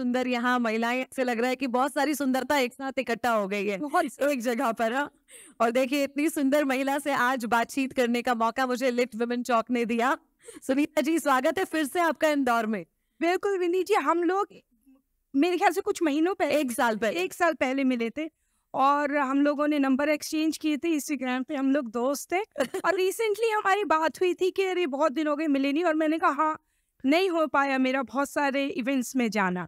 सुंदर यहाँ महिलाएं से लग रहा है कि बहुत सारी सुंदरता एक साथ इकट्ठा हो गई है एक जगह पर हा? और देखिए इतनी सुंदर महिला से आज बातचीत करने का मौका मुझे लिफ्ट वुमेन चौक ने दिया सुनीता जी स्वागत है फिर से आपका इंदौर में बिल्कुल विनी जी हम लोग मेरे ख्याल से कुछ महीनों पहले एक साल पहले एक साल पहले मिले थे और हम लोगों ने नंबर एक्सचेंज किए थे इंस्टाग्राम पे हम लोग दोस्त थे और रिसेंटली हमारी बात हुई थी कि अरे बहुत दिन हो गए मिले नहीं और मैंने कहा हाँ नहीं हो पाया मेरा बहुत सारे इवेंट्स में जाना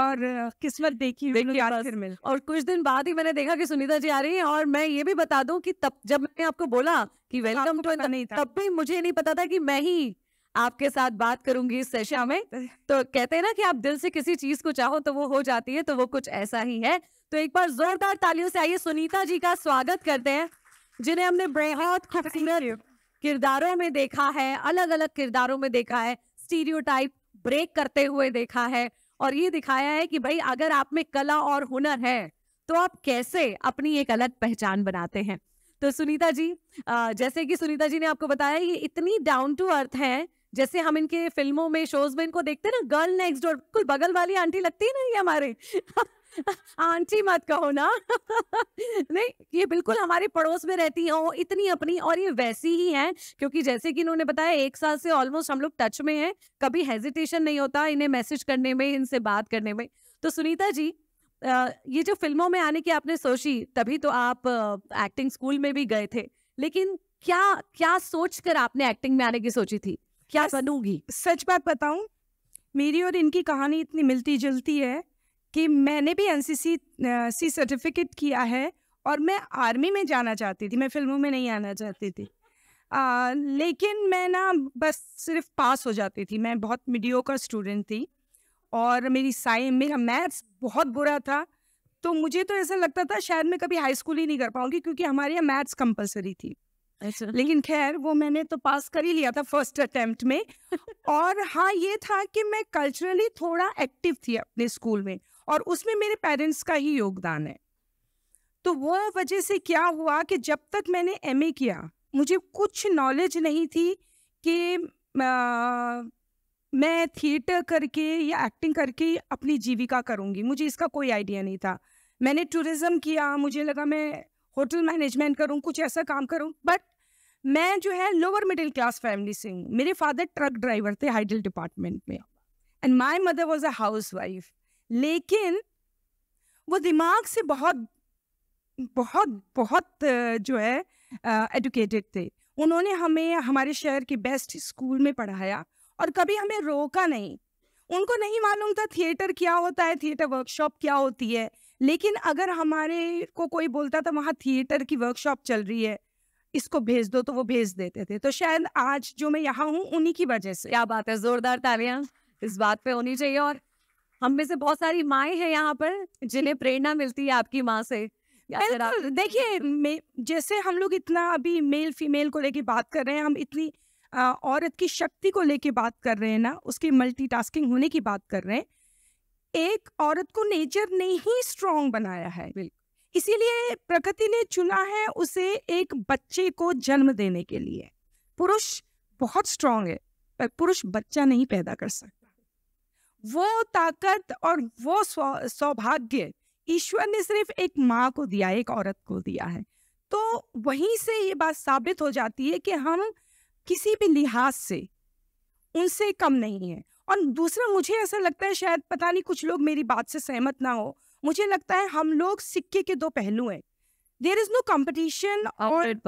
और किस्मत देखी आखिर में और कुछ दिन बाद ही मैंने देखा कि सुनीता जी आ रही हैं और मैं ये भी बता दूं कि तब जब मैंने आपको बोला कि वेलकम टू नहीं था तब भी मुझे नहीं पता था कि मैं ही आपके साथ बात करूंगी इस सेशन में तो कहते हैं ना कि आप दिल से किसी चीज को चाहो तो वो हो जाती है तो वो कुछ ऐसा ही है तो एक बार जोरदार तालियों से आइए सुनीता जी का स्वागत करते हैं जिन्हें हमने बेहद खूबसूरत किरदारों में देखा है अलग अलग किरदारों में देखा है स्टीरियोटाइप ब्रेक करते हुए देखा है और ये दिखाया है कि भाई अगर आप में कला और हुनर है तो आप कैसे अपनी एक अलग पहचान बनाते हैं तो सुनीता जी जैसे कि सुनीता जी ने आपको बताया ये इतनी डाउन टू अर्थ है जैसे हम इनके फिल्मों में शोज में इनको देखते हैं ना गर्ल नेक्स्ट डोर बिल्कुल बगल वाली आंटी लगती है ना ये हमारे आंटी मत कहो ना नहीं ये बिल्कुल हमारे पड़ोस में रहती है वो इतनी अपनी और ये वैसी ही हैं क्योंकि जैसे कि इन्होंने बताया एक साल से ऑलमोस्ट हम लोग टच में हैं कभी हेजिटेशन नहीं होता इन्हें मैसेज करने में इनसे बात करने में तो सुनीता जी ये जो फिल्मों में आने की आपने सोची तभी तो आप एक्टिंग स्कूल में भी गए थे लेकिन क्या क्या सोच कर आपने एक्टिंग में आने की सोची थी क्या बनूंगी सच बात बताऊं मेरी और इनकी कहानी इतनी मिलती जुलती है कि मैंने भी एन सी सर्टिफिकेट किया है और मैं आर्मी में जाना चाहती थी मैं फिल्मों में नहीं आना चाहती थी आ, लेकिन मैं ना बस सिर्फ पास हो जाती थी मैं बहुत मीडियो का स्टूडेंट थी और मेरी साइंस मेरा मैथ्स बहुत बुरा था तो मुझे तो ऐसा लगता था शायद मैं कभी हाई स्कूल ही नहीं कर पाऊंगी क्योंकि हमारे यहाँ मैथ्स कंपलसरी थी अच्छा। लेकिन खैर वो मैंने तो पास कर ही लिया था फर्स्ट अटेम्प्ट में और हाँ ये था कि मैं कल्चरली थोड़ा एक्टिव थी अपने स्कूल में और उसमें मेरे पेरेंट्स का ही योगदान है तो वो वजह से क्या हुआ कि जब तक मैंने एम किया मुझे कुछ नॉलेज नहीं थी कि आ, मैं थिएटर करके या एक्टिंग करके अपनी जीविका करूँगी मुझे इसका कोई आइडिया नहीं था मैंने टूरिज़्म किया मुझे लगा मैं होटल मैनेजमेंट करूँ कुछ ऐसा काम करूँ बट मैं जो है लोअर मिडिल क्लास फैमिली से हूँ मेरे फादर ट्रक ड्राइवर थे हाइडल डिपार्टमेंट में and my mother was a housewife लेकिन वो दिमाग से बहुत बहुत बहुत जो है एडुकेटेड थे उन्होंने हमें हमारे शहर के बेस्ट स्कूल में पढ़ाया और कभी हमें रोका नहीं उनको नहीं मालूम था थिएटर क्या होता है थिएटर वर्कशॉप क्या होती है लेकिन अगर हमारे को कोई बोलता था वहाँ थिएटर की वर्कशॉप चल रही है इसको भेज दो तो वो भेज देते थे तो शायद आज जो मैं यहाँ हूँ उन्हीं की वजह से क्या बात है जोरदार तालियां इस बात पे होनी चाहिए और हम में से बहुत सारी माए हैं यहाँ पर जिन्हें प्रेरणा मिलती है आपकी माँ से देखिए जैसे हम लोग इतना अभी मेल फीमेल को लेके बात कर रहे हैं हम इतनी आ, औरत की शक्ति को लेके बात कर रहे हैं ना उसकी मल्टीटास्किंग होने की बात कर रहे हैं एक औरत को नेचर ने ही स्ट्रांग बनाया है इसीलिए प्रकृति ने चुना है उसे एक बच्चे को जन्म देने के लिए पुरुष बहुत स्ट्रांग है पर पुरुष बच्चा नहीं पैदा कर सकता वो ताकत और वो सौभाग्य ईश्वर ने सिर्फ एक माँ को दिया एक औरत को दिया है तो वहीं से ये बात साबित हो जाती है कि हम किसी भी लिहाज से उनसे कम नहीं है और दूसरा मुझे ऐसा लगता है शायद पता नहीं कुछ लोग मेरी बात से सहमत ना हो मुझे लगता है हम लोग सिक्के के दो पहलू हैं देर इज नो कॉम्पिटिशन और,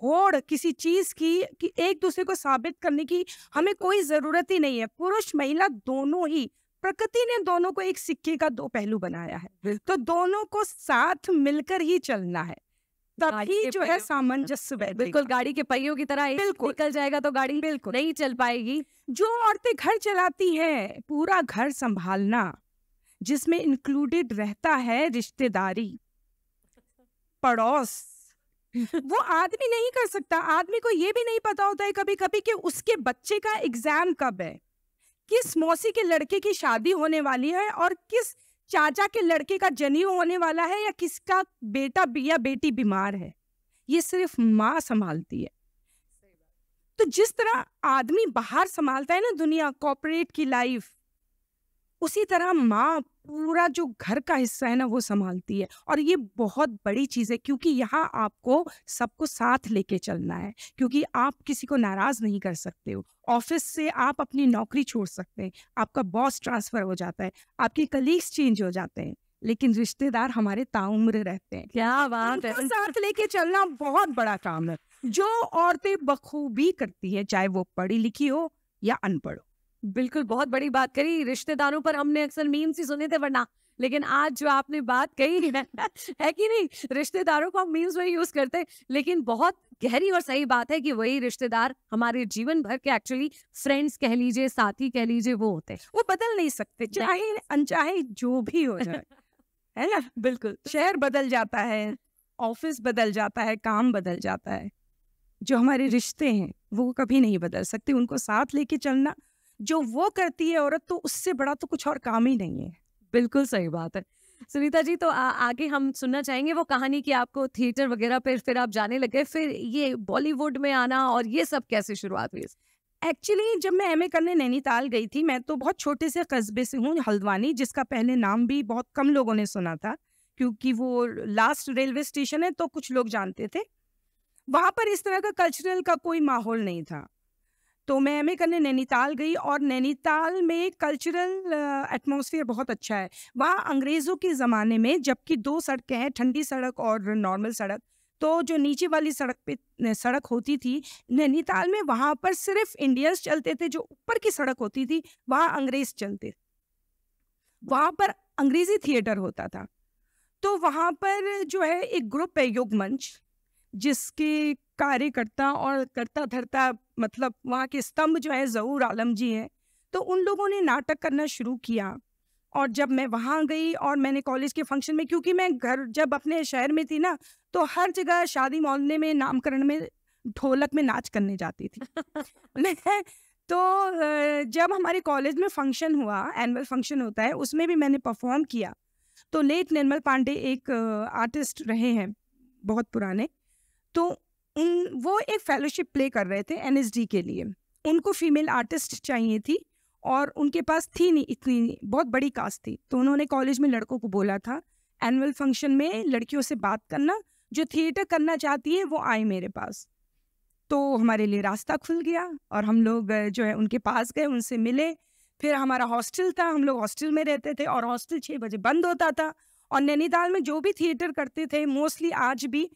और किसी चीज की कि एक दूसरे को साबित करने की हमें कोई जरूरत ही नहीं है पुरुष महिला दोनों ही प्रकृति ने दोनों को एक सिक्के का दो पहलू बनाया है तो दोनों को साथ मिलकर ही चलना है तभी जो है सामंजस्य बिल्कुल गाड़ी के पहियों की तरह बिल्कुल निकल जाएगा तो गाड़ी बिल्कुल नहीं चल पाएगी जो औरतें घर चलाती हैं पूरा घर संभालना जिसमें इंक्लूडेड रहता है रिश्तेदारी पड़ोस वो आदमी नहीं कर सकता आदमी को ये भी नहीं पता होता है कभी कभी कि उसके बच्चे का एग्जाम कब है किस मौसी के लड़के की शादी होने वाली है और किस चाचा के लड़के का जनेऊ होने वाला है या किसका बेटा या बेटी बीमार है ये सिर्फ माँ संभालती है तो जिस तरह आदमी बाहर संभालता है ना दुनिया कॉपरेट की लाइफ उसी तरह माँ पूरा जो घर का हिस्सा है ना वो संभालती है और ये बहुत बड़ी चीज़ है क्योंकि यहाँ आपको सबको साथ लेके चलना है क्योंकि आप किसी को नाराज़ नहीं कर सकते हो ऑफिस से आप अपनी नौकरी छोड़ सकते हैं आपका बॉस ट्रांसफ़र हो जाता है आपके कलीग्स चेंज हो जाते हैं लेकिन रिश्तेदार हमारे ताउम्र रहते हैं क्या तो बात है साथ लेके चलना बहुत बड़ा काम है जो औरतें बखूबी करती है चाहे वो पढ़ी लिखी हो या अनपढ़ हो बिल्कुल बहुत बड़ी बात करी रिश्तेदारों पर हमने अक्सर मीम्स ही सुने थे वरना लेकिन आज जो आपने बात कही है, है कि नहीं रिश्तेदारों को हम मीम्स वही यूज करते हैं लेकिन बहुत गहरी और सही बात है कि वही रिश्तेदार हमारे जीवन भर के एक्चुअली फ्रेंड्स कह लीजिए साथी कह लीजिए वो होते हैं वो बदल नहीं सकते चाहे अनचाहे जो भी हो जाए है ना बिल्कुल तो शहर बदल जाता है ऑफिस बदल जाता है काम बदल जाता है जो हमारे रिश्ते हैं वो कभी नहीं बदल सकते उनको साथ लेके चलना जो वो करती है औरत तो उससे बड़ा तो कुछ और काम ही नहीं है बिल्कुल सही बात है सुनीता जी तो आ, आगे हम सुनना चाहेंगे वो कहानी कि आपको थिएटर वगैरह पर फिर आप जाने लगे फिर ये बॉलीवुड में आना और ये सब कैसे शुरुआत हुई एक्चुअली जब मैं एमए करने नैनीताल गई थी मैं तो बहुत छोटे से कस्बे से हूँ हल्द्वानी जिसका पहले नाम भी बहुत कम लोगों ने सुना था क्योंकि वो लास्ट रेलवे स्टेशन है तो कुछ लोग जानते थे वहाँ पर इस तरह का कल्चरल का कोई माहौल नहीं था तो मैं एम करने नैनीताल गई और नैनीताल में कल्चरल एटमॉस्फेयर बहुत अच्छा है वहाँ अंग्रेज़ों के ज़माने में जबकि दो सड़कें हैं ठंडी सड़क और नॉर्मल सड़क तो जो नीचे वाली सड़क पे सड़क होती थी नैनीताल में वहाँ पर सिर्फ इंडियंस चलते थे जो ऊपर की सड़क होती थी वहाँ अंग्रेज़ चलते थे वहाँ पर अंग्रेज़ी थिएटर होता था तो वहाँ पर जो है एक ग्रुप है योग मंच जिसके कार्यकर्ता और कर्ता धरता मतलब वहाँ के स्तंभ जो है ज़हूर आलम जी हैं तो उन लोगों ने नाटक करना शुरू किया और जब मैं वहाँ गई और मैंने कॉलेज के फंक्शन में क्योंकि मैं घर जब अपने शहर में थी ना तो हर जगह शादी मोहल्ले में नामकरण में ढोलक में नाच करने जाती थी तो जब हमारे कॉलेज में फंक्शन हुआ एनुअल फंक्शन होता है उसमें भी मैंने परफॉर्म किया तो लेट निर्मल पांडे एक आर्टिस्ट रहे हैं बहुत पुराने तो उन वो एक फेलोशिप प्ले कर रहे थे एन के लिए उनको फीमेल आर्टिस्ट चाहिए थी और उनके पास थी नहीं इतनी नहीं बहुत बड़ी कास्ट थी तो उन्होंने कॉलेज में लड़कों को बोला था एनुअल फंक्शन में लड़कियों से बात करना जो थिएटर करना चाहती है वो आए मेरे पास तो हमारे लिए रास्ता खुल गया और हम लोग जो है उनके पास गए उनसे मिले फिर हमारा हॉस्टल था हम लोग हॉस्टल में रहते थे और हॉस्टल छः बजे बंद होता था और नैनीताल में जो भी थिएटर करते थे मोस्टली आज भी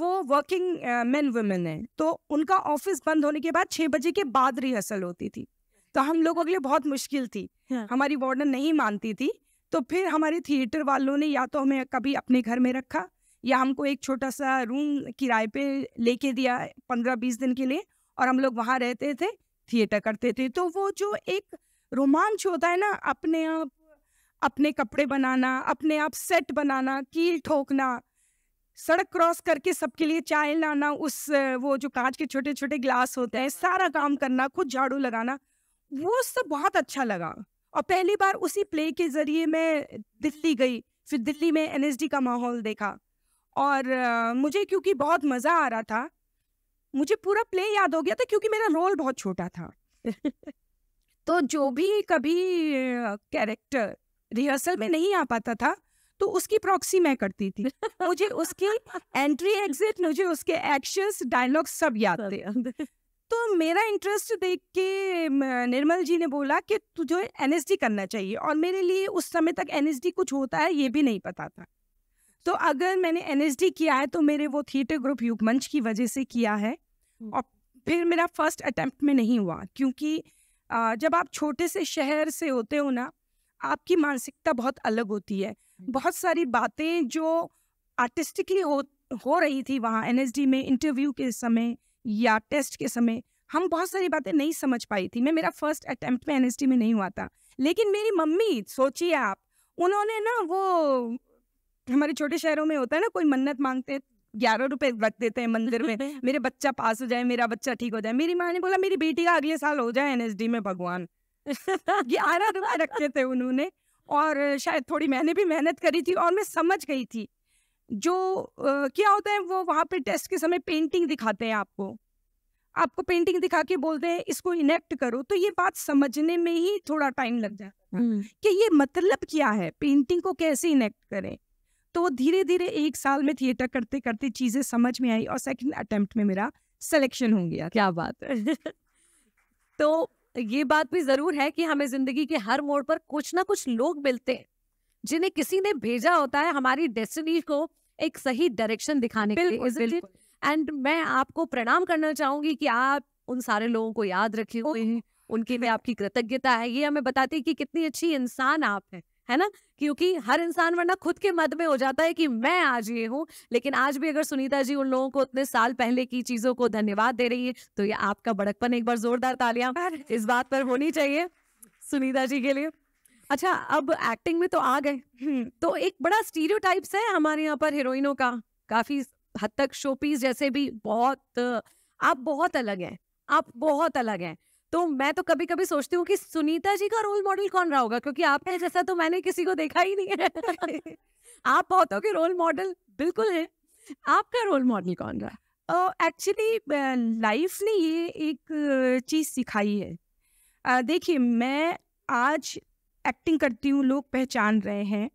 वो वर्किंग मैन वुमेन है तो उनका ऑफिस बंद होने के बाद छः बजे के बाद रिहर्सल होती थी तो हम लोगों के लिए बहुत मुश्किल थी हाँ। हमारी वार्डन नहीं मानती थी तो फिर हमारे थिएटर वालों ने या तो हमें कभी अपने घर में रखा या हमको एक छोटा सा रूम किराए पे लेके दिया पंद्रह बीस दिन के लिए और हम लोग वहाँ रहते थे थिएटर करते थे तो वो जो एक रोमांच होता है ना अपने आप अपने कपड़े बनाना अपने आप सेट बनाना कील ठोकना सड़क क्रॉस करके सबके लिए चाय लाना उस वो जो कांच के छोटे छोटे ग्लास होते हैं सारा काम करना खुद झाड़ू लगाना वो सब बहुत अच्छा लगा और पहली बार उसी प्ले के ज़रिए मैं दिल्ली गई फिर दिल्ली में एन का माहौल देखा और आ, मुझे क्योंकि बहुत मज़ा आ रहा था मुझे पूरा प्ले याद हो गया था क्योंकि मेरा रोल बहुत छोटा था तो जो भी कभी कैरेक्टर रिहर्सल में नहीं आ पाता था तो उसकी प्रॉक्सी मैं करती थी मुझे उसकी एंट्री एग्जिट मुझे उसके एक्शंस डायलॉग सब याद थे तो मेरा इंटरेस्ट देख के निर्मल जी ने बोला कि तुझे एन करना चाहिए और मेरे लिए उस समय तक एन कुछ होता है ये भी नहीं पता था तो अगर मैंने एन किया है तो मेरे वो थिएटर ग्रुप युग मंच की वजह से किया है हम्म। और फिर मेरा फर्स्ट अटेम्प्ट में नहीं हुआ क्योंकि जब आप छोटे से शहर से होते हो ना आपकी मानसिकता बहुत अलग होती है बहुत सारी बातें जो आर्टिस्टिकली हो हो रही थी वहाँ एन में इंटरव्यू के समय या टेस्ट के समय हम बहुत सारी बातें नहीं समझ पाई थी मैं मेरा फर्स्ट अटेम्प्ट में एन में नहीं हुआ था लेकिन मेरी मम्मी सोचिए आप उन्होंने ना वो हमारे छोटे शहरों में होता है ना कोई मन्नत मांगते ग्यारह रुपए रख देते हैं मंदिर में मेरे बच्चा पास हो जाए मेरा बच्चा ठीक हो जाए मेरी माँ ने बोला मेरी बेटी का अगले साल हो जाए एनएसडी में भगवान ग्यारह रुपए रखते थे उन्होंने और शायद थोड़ी मैंने भी मेहनत करी थी और मैं समझ गई थी जो आ, क्या होता है वो वहाँ पे टेस्ट के समय पेंटिंग दिखाते हैं आपको आपको पेंटिंग दिखा के बोलते हैं इसको इनेक्ट करो तो ये बात समझने में ही थोड़ा टाइम लग जाता है कि ये मतलब क्या है पेंटिंग को कैसे इनेक्ट करें तो धीरे धीरे एक साल में थिएटर करते करते चीजें समझ में आई और सेकंड अटेम्प्ट में मेरा सिलेक्शन हो गया क्या बात है तो ये बात भी जरूर है कि हमें जिंदगी के हर मोड़ पर कुछ ना कुछ लोग मिलते हैं जिन्हें किसी ने भेजा होता है हमारी डेस्टिनी को एक सही डायरेक्शन दिखाने के लिए एंड मैं आपको प्रणाम करना चाहूंगी कि आप उन सारे लोगों को याद रखे हुए हैं उनके लिए आपकी कृतज्ञता है ये हमें बताती है कि कितनी अच्छी इंसान आप हैं है ना क्योंकि हर इंसान वरना खुद के मद में हो जाता है कि मैं आज ये हूँ लेकिन आज भी अगर सुनीता जी उन लोगों को इतने साल पहले की चीजों को धन्यवाद दे रही है तो ये आपका बड़कपन एक बार जोरदार तालियां इस बात पर होनी चाहिए सुनीता जी के लिए अच्छा अब एक्टिंग में तो आ गए हम्म। तो एक बड़ा स्टीरियो है हमारे यहाँ पर हीरोइनों का काफी हद तक शोपीस जैसे भी बहुत आप बहुत अलग हैं आप बहुत अलग हैं तो मैं तो कभी कभी सोचती हूँ कि सुनीता जी का रोल मॉडल कौन रहा होगा क्योंकि आपने जैसा तो मैंने किसी को देखा ही नहीं है आप बहुतों के रोल मॉडल बिल्कुल है आपका रोल मॉडल कौन रहा एक्चुअली लाइफ ने ये एक चीज़ सिखाई है uh, देखिए मैं आज एक्टिंग करती हूँ लोग पहचान रहे हैं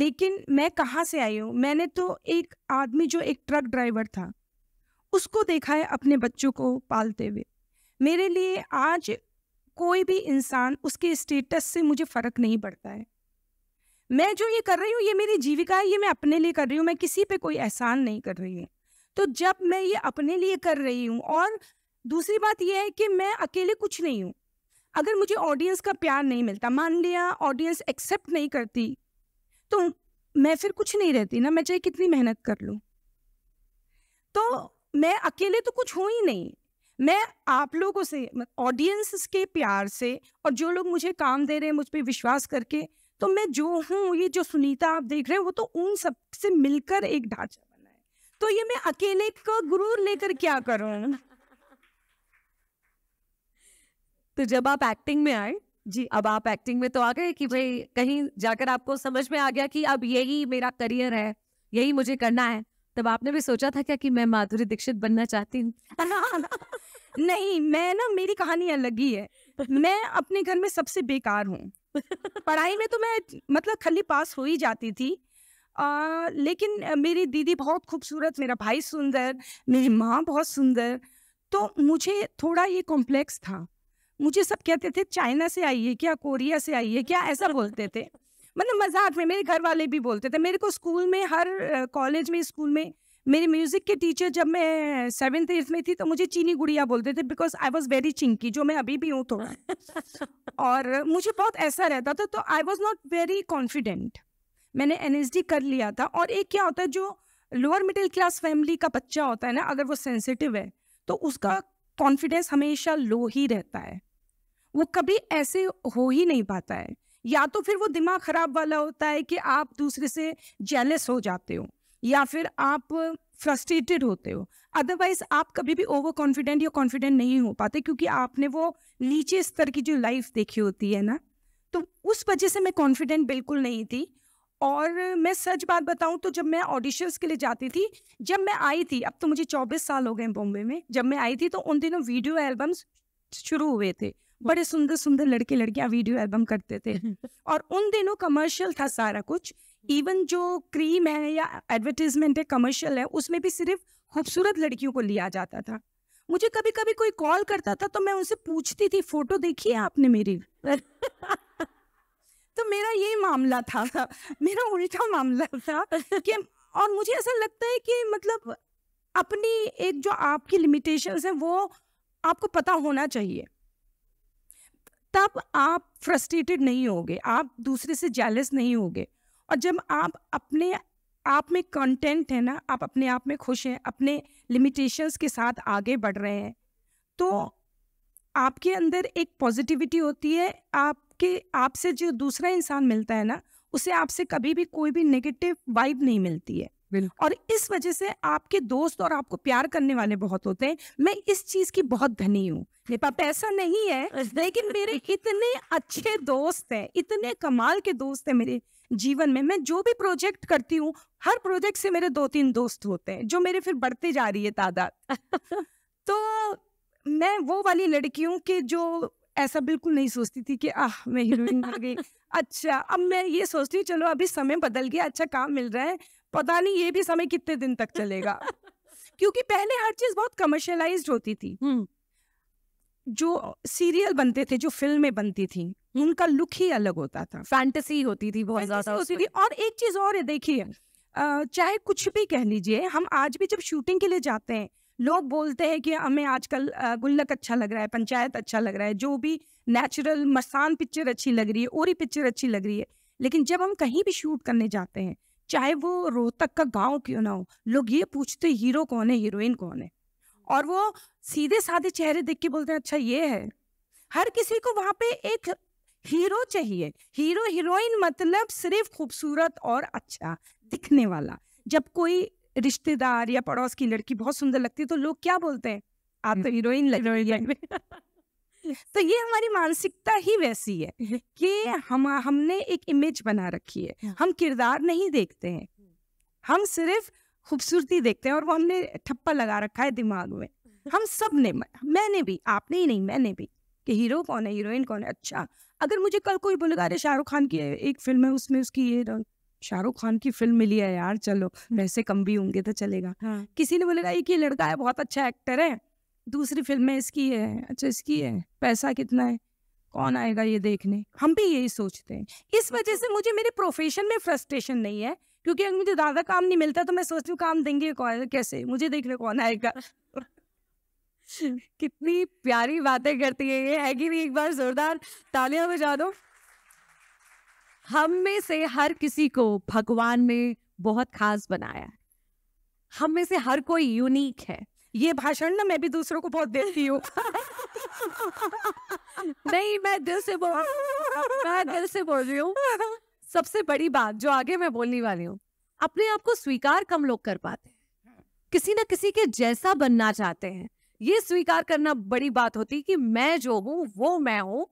लेकिन मैं कहाँ से आई हूँ मैंने तो एक आदमी जो एक ट्रक ड्राइवर था उसको देखा है अपने बच्चों को पालते हुए मेरे लिए आज कोई भी इंसान उसके स्टेटस से मुझे फ़र्क नहीं पड़ता है मैं जो ये कर रही हूँ ये मेरी जीविका है ये मैं अपने लिए कर रही हूँ मैं किसी पे कोई एहसान नहीं कर रही हूँ तो जब मैं ये अपने लिए कर रही हूँ और दूसरी बात यह है कि मैं अकेले कुछ नहीं हूँ अगर मुझे ऑडियंस का प्यार नहीं मिलता मान लिया ऑडियंस एक्सेप्ट नहीं करती तो मैं फिर कुछ नहीं रहती ना मैं चाहे कितनी मेहनत कर लूँ तो मैं अकेले तो कुछ हूँ ही नहीं मैं आप लोगों से ऑडियंस के प्यार से और जो लोग मुझे काम दे रहे हैं मुझ पर विश्वास करके तो मैं जो हूँ ये जो सुनीता आप देख रहे हैं वो तो उन सब से मिलकर एक ढांचा बना है तो ये मैं अकेले का गुरूर लेकर क्या करूँ तो जब आप एक्टिंग में आए जी अब आप एक्टिंग में तो आ गए कि भाई कहीं जाकर आपको समझ में आ गया कि अब यही मेरा करियर है यही मुझे करना है तब आपने भी सोचा था क्या कि मैं माधुरी दीक्षित बनना चाहती हूँ नहीं मैं ना मेरी कहानी अलग ही है मैं अपने घर में सबसे बेकार हूँ पढ़ाई में तो मैं मतलब खली पास हो ही जाती थी आ, लेकिन मेरी दीदी बहुत खूबसूरत मेरा भाई सुंदर मेरी माँ बहुत सुंदर तो मुझे थोड़ा ये कॉम्प्लेक्स था मुझे सब कहते थे चाइना से आई है क्या कोरिया से आई है क्या ऐसा बोलते थे मतलब मजाक में मेरे घर वाले भी बोलते थे मेरे को स्कूल में हर कॉलेज में स्कूल में मेरी म्यूजिक के टीचर जब मैं सेवेंथ एथ में थी तो मुझे चीनी गुड़िया बोलते थे because I was very chinky जो मैं अभी भी हूँ थोड़ा तो। और मुझे बहुत ऐसा रहता था तो I was not very confident मैंने एन कर लिया था और एक क्या होता है जो लोअर मिडिल क्लास फैमिली का बच्चा होता है ना अगर वो सेंसिटिव है तो उसका कॉन्फिडेंस हाँ। हमेशा लो ही रहता है वो कभी ऐसे हो ही नहीं पाता है या तो फिर वो दिमाग खराब वाला होता है कि आप दूसरे से जेलस हो जाते हो या फिर आप फ्रस्ट्रेटेड होते हो अदरवाइज आप कभी भी ओवर कॉन्फिडेंट या कॉन्फिडेंट नहीं हो पाते क्योंकि आपने वो नीचे स्तर की जो लाइफ देखी होती है ना तो उस वजह से मैं कॉन्फिडेंट बिल्कुल नहीं थी और मैं सच बात बताऊं तो जब मैं ऑडिशंस के लिए जाती थी जब मैं आई थी अब तो मुझे 24 साल हो गए बॉम्बे में जब मैं आई थी तो उन दिनों वीडियो एल्बम्स शुरू हुए थे बड़े सुंदर सुंदर लड़के लड़कियां वीडियो एल्बम करते थे और उन दिनों कमर्शियल था सारा कुछ इवन जो क्रीम है या एडवर्टीजमेंट है कमर्शियल है उसमें भी सिर्फ खूबसूरत लड़कियों को लिया जाता था मुझे कभी कभी कोई कॉल करता था तो मैं उनसे पूछती थी फोटो देखी है आपने मेरी तो मेरा ये मामला था मेरा उल्टा मामला था कि और मुझे ऐसा लगता है कि मतलब अपनी एक जो आपकी लिमिटेशंस है वो आपको पता होना चाहिए तब आप फ्रस्ट्रेटेड नहीं होगे आप दूसरे से जैलस नहीं होगे और जब आप अपने आप में कंटेंट है ना आप अपने आप में खुश हैं अपने लिमिटेशंस के साथ आगे बढ़ रहे हैं तो आपके अंदर एक पॉजिटिविटी होती है आपके आपसे जो दूसरा इंसान मिलता है ना उसे आपसे कभी भी कोई भी नेगेटिव वाइब नहीं मिलती है और इस वजह से आपके दोस्त और आपको प्यार करने वाले बहुत होते हैं मैं इस चीज़ की बहुत धनी हूँ मेरे पास पैसा नहीं है लेकिन मेरे इतने अच्छे दोस्त हैं इतने कमाल के दोस्त हैं मेरे जीवन में मैं जो भी प्रोजेक्ट करती हूँ हर प्रोजेक्ट से मेरे दो तीन दोस्त होते हैं जो मेरे फिर बढ़ते जा रही है तादाद तो मैं वो वाली लड़की हूँ कि जो ऐसा बिल्कुल नहीं सोचती थी कि आह मैं हीरोइन बन गई अच्छा अब मैं ये सोचती हूँ चलो अभी समय बदल गया अच्छा काम मिल रहा है पता नहीं ये भी समय कितने दिन तक चलेगा क्योंकि पहले हर चीज बहुत कमर्शलाइज्ड होती थी जो सीरियल बनते थे जो फिल्में बनती थी उनका लुक ही अलग होता था फैंटेसी होती थी बहुत ज्यादा होती थी और एक चीज और है देखिए चाहे कुछ भी कह लीजिए हम आज भी जब शूटिंग के लिए जाते हैं लोग बोलते हैं कि हमें आजकल गुल्लक अच्छा लग रहा है पंचायत अच्छा लग रहा है जो भी नेचुरल मसान पिक्चर अच्छी लग रही है ओरी पिक्चर अच्छी लग रही है लेकिन जब हम कहीं भी शूट करने जाते हैं चाहे वो रोहतक का गांव क्यों ना हो लोग ये पूछते हीरो कौन है हीरोइन कौन है और वो सीधे साधे चेहरे देख के बोलते हैं अच्छा ये है हर किसी को वहाँ पे एक हीरो चाहिए हीरो हीरोइन मतलब सिर्फ खूबसूरत और अच्छा दिखने वाला जब कोई रिश्तेदार या पड़ोस की लड़की बहुत सुंदर लगती है तो लोग क्या बोलते हैं आप तो हीरोइन लग रही है तो ये हमारी मानसिकता ही वैसी है कि हम हमने एक इमेज बना रखी है हाँ। हम किरदार नहीं देखते हैं हम सिर्फ खूबसूरती देखते हैं और वो हमने ठप्पा लगा रखा है दिमाग में हम सब ने मैंने भी आपने ही नहीं मैंने भी कि हीरो कौन है हीरोइन कौन है अच्छा अगर मुझे कल कोई बोलेगा अरे शाहरुख खान की एक फिल्म है उसमें उसकी ये शाहरुख खान की फिल्म मिली है यार चलो हम्म। पैसे कम भी होंगे तो चलेगा हाँ। किसी ने बोलेगा एक ये लड़का है बहुत अच्छा एक्टर है दूसरी फिल्म में इसकी है अच्छा इसकी है पैसा कितना है कौन आएगा ये देखने हम भी यही सोचते हैं इस अच्छा। वजह से मुझे मेरे प्रोफेशन में फ्रस्ट्रेशन नहीं है क्योंकि अगर मुझे ज्यादा काम नहीं मिलता तो मैं सोचती हूँ काम देंगे कौन कैसे मुझे देखने कौन आएगा कितनी प्यारी बातें करती है ये है कि भी एक बार जोरदार तालियां बजा दो हम में से हर किसी को भगवान ने बहुत खास बनाया है हम में से हर कोई यूनिक है ये भाषण ना मैं भी दूसरों को बहुत देती हूँ नहीं मैं दिल से बोल मैं दिल से बोल रही हूँ सबसे बड़ी बात जो आगे मैं बोलने वाली हूँ अपने आप को स्वीकार कम लोग कर पाते हैं किसी ना किसी के जैसा बनना चाहते हैं ये स्वीकार करना बड़ी बात होती कि मैं जो हूँ वो मैं हूँ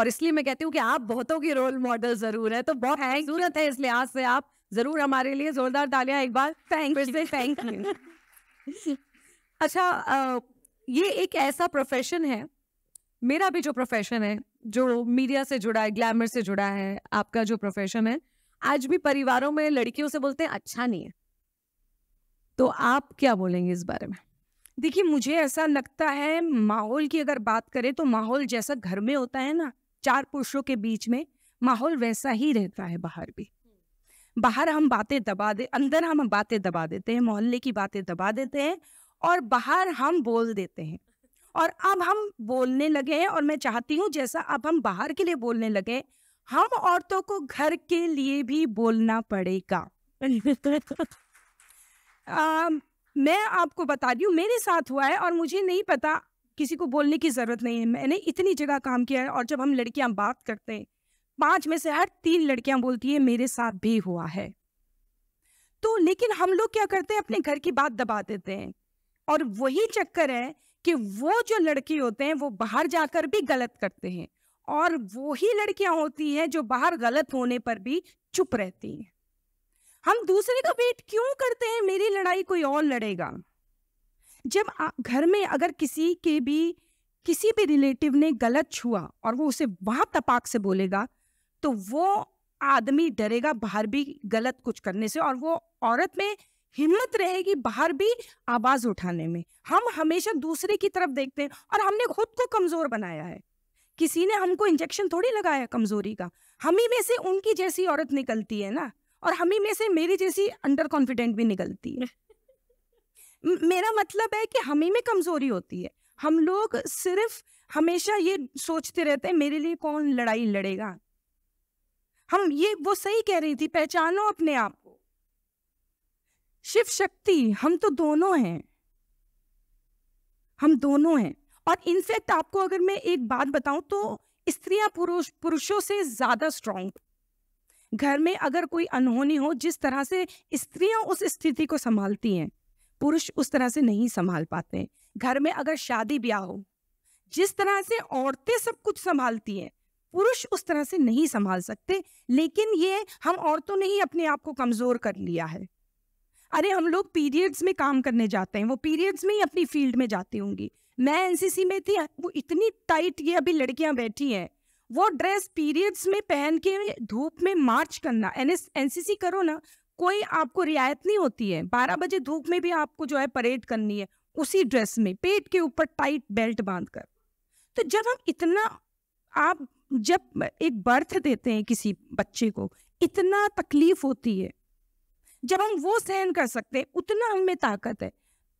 और इसलिए मैं कहती हूँ कि आप बहुतों की रोल मॉडल जरूर है तो बहुत जरूरत है, इस लिहाज से आप जरूर हमारे लिए जोरदार तालियां एक बार थैंक यू थैंक यू अच्छा आ, ये एक ऐसा प्रोफेशन है मेरा भी जो प्रोफेशन है जो मीडिया से जुड़ा है ग्लैमर से जुड़ा है आपका जो प्रोफेशन है आज भी परिवारों में लड़कियों से बोलते हैं अच्छा नहीं है तो आप क्या बोलेंगे इस बारे में देखिए मुझे ऐसा लगता है माहौल की अगर बात करें तो माहौल जैसा घर में होता है ना चार पुरुषों के बीच में माहौल वैसा ही रहता है बाहर भी बाहर हम बातें दबा दे अंदर हम बातें दबा देते हैं मोहल्ले की बातें दबा देते हैं और बाहर हम बोल देते हैं और अब हम बोलने लगे हैं और मैं चाहती हूँ जैसा अब हम बाहर के लिए बोलने लगे हम औरतों को घर के लिए भी बोलना पड़ेगा आ, मैं आपको बता रही हूँ मेरे साथ हुआ है और मुझे नहीं पता किसी को बोलने की ज़रूरत नहीं है मैंने इतनी जगह काम किया है और जब हम लड़कियां बात करते हैं पांच में से हर तीन लड़कियां बोलती है मेरे साथ भी हुआ है तो लेकिन हम लोग क्या करते हैं अपने घर की बात दबा देते हैं और वही चक्कर है कि वो जो लड़के होते हैं वो बाहर जाकर भी गलत करते हैं और वो ही लड़कियां होती हैं जो बाहर गलत होने पर भी चुप रहती हैं हम दूसरे का वेट क्यों करते हैं मेरी लड़ाई कोई और लड़ेगा जब घर में अगर किसी के भी किसी भी रिलेटिव ने गलत छुआ और वो उसे बहुत तपाक से बोलेगा तो वो आदमी डरेगा बाहर भी गलत कुछ करने से और वो औरत में हिम्मत रहेगी बाहर भी आवाज उठाने में हम हमेशा दूसरे की तरफ देखते हैं और हमने खुद को कमजोर बनाया है किसी ने हमको इंजेक्शन थोड़ी लगाया कमजोरी का हम ही में से उनकी जैसी औरत निकलती है ना और हम ही में से मेरी जैसी अंडर कॉन्फिडेंट भी निकलती है मेरा मतलब है कि हम ही में कमजोरी होती है हम लोग सिर्फ हमेशा ये सोचते रहते हैं मेरे लिए कौन लड़ाई लड़ेगा हम ये वो सही कह रही थी पहचानो अपने आप शिव शक्ति हम तो दोनों हैं हम दोनों हैं और इनफैक्ट आपको अगर मैं एक बात बताऊं तो स्त्रियां पुरुष पुरुषों से ज्यादा स्ट्रांग घर में अगर कोई अनहोनी हो जिस तरह से स्त्रियां उस स्थिति को संभालती हैं पुरुष उस तरह से नहीं संभाल पाते घर में अगर शादी ब्याह हो जिस तरह से औरतें सब कुछ संभालती हैं पुरुष उस तरह से नहीं संभाल सकते लेकिन ये हम औरतों ने ही अपने आप को कमजोर कर लिया है अरे हम लोग पीरियड्स में काम करने जाते हैं वो पीरियड्स में ही अपनी फील्ड में जाती होंगी मैं एनसीसी में थी वो इतनी टाइट ये अभी लड़कियां बैठी हैं वो ड्रेस पीरियड्स में पहन के धूप में मार्च करना एन एनसीसी करो ना कोई आपको रियायत नहीं होती है बारह बजे धूप में भी आपको जो है परेड करनी है उसी ड्रेस में पेट के ऊपर टाइट बेल्ट बांध कर तो जब हम इतना आप जब एक बर्थ देते हैं किसी बच्चे को इतना तकलीफ होती है जब हम वो सहन कर सकते हैं उतना हम में ताकत है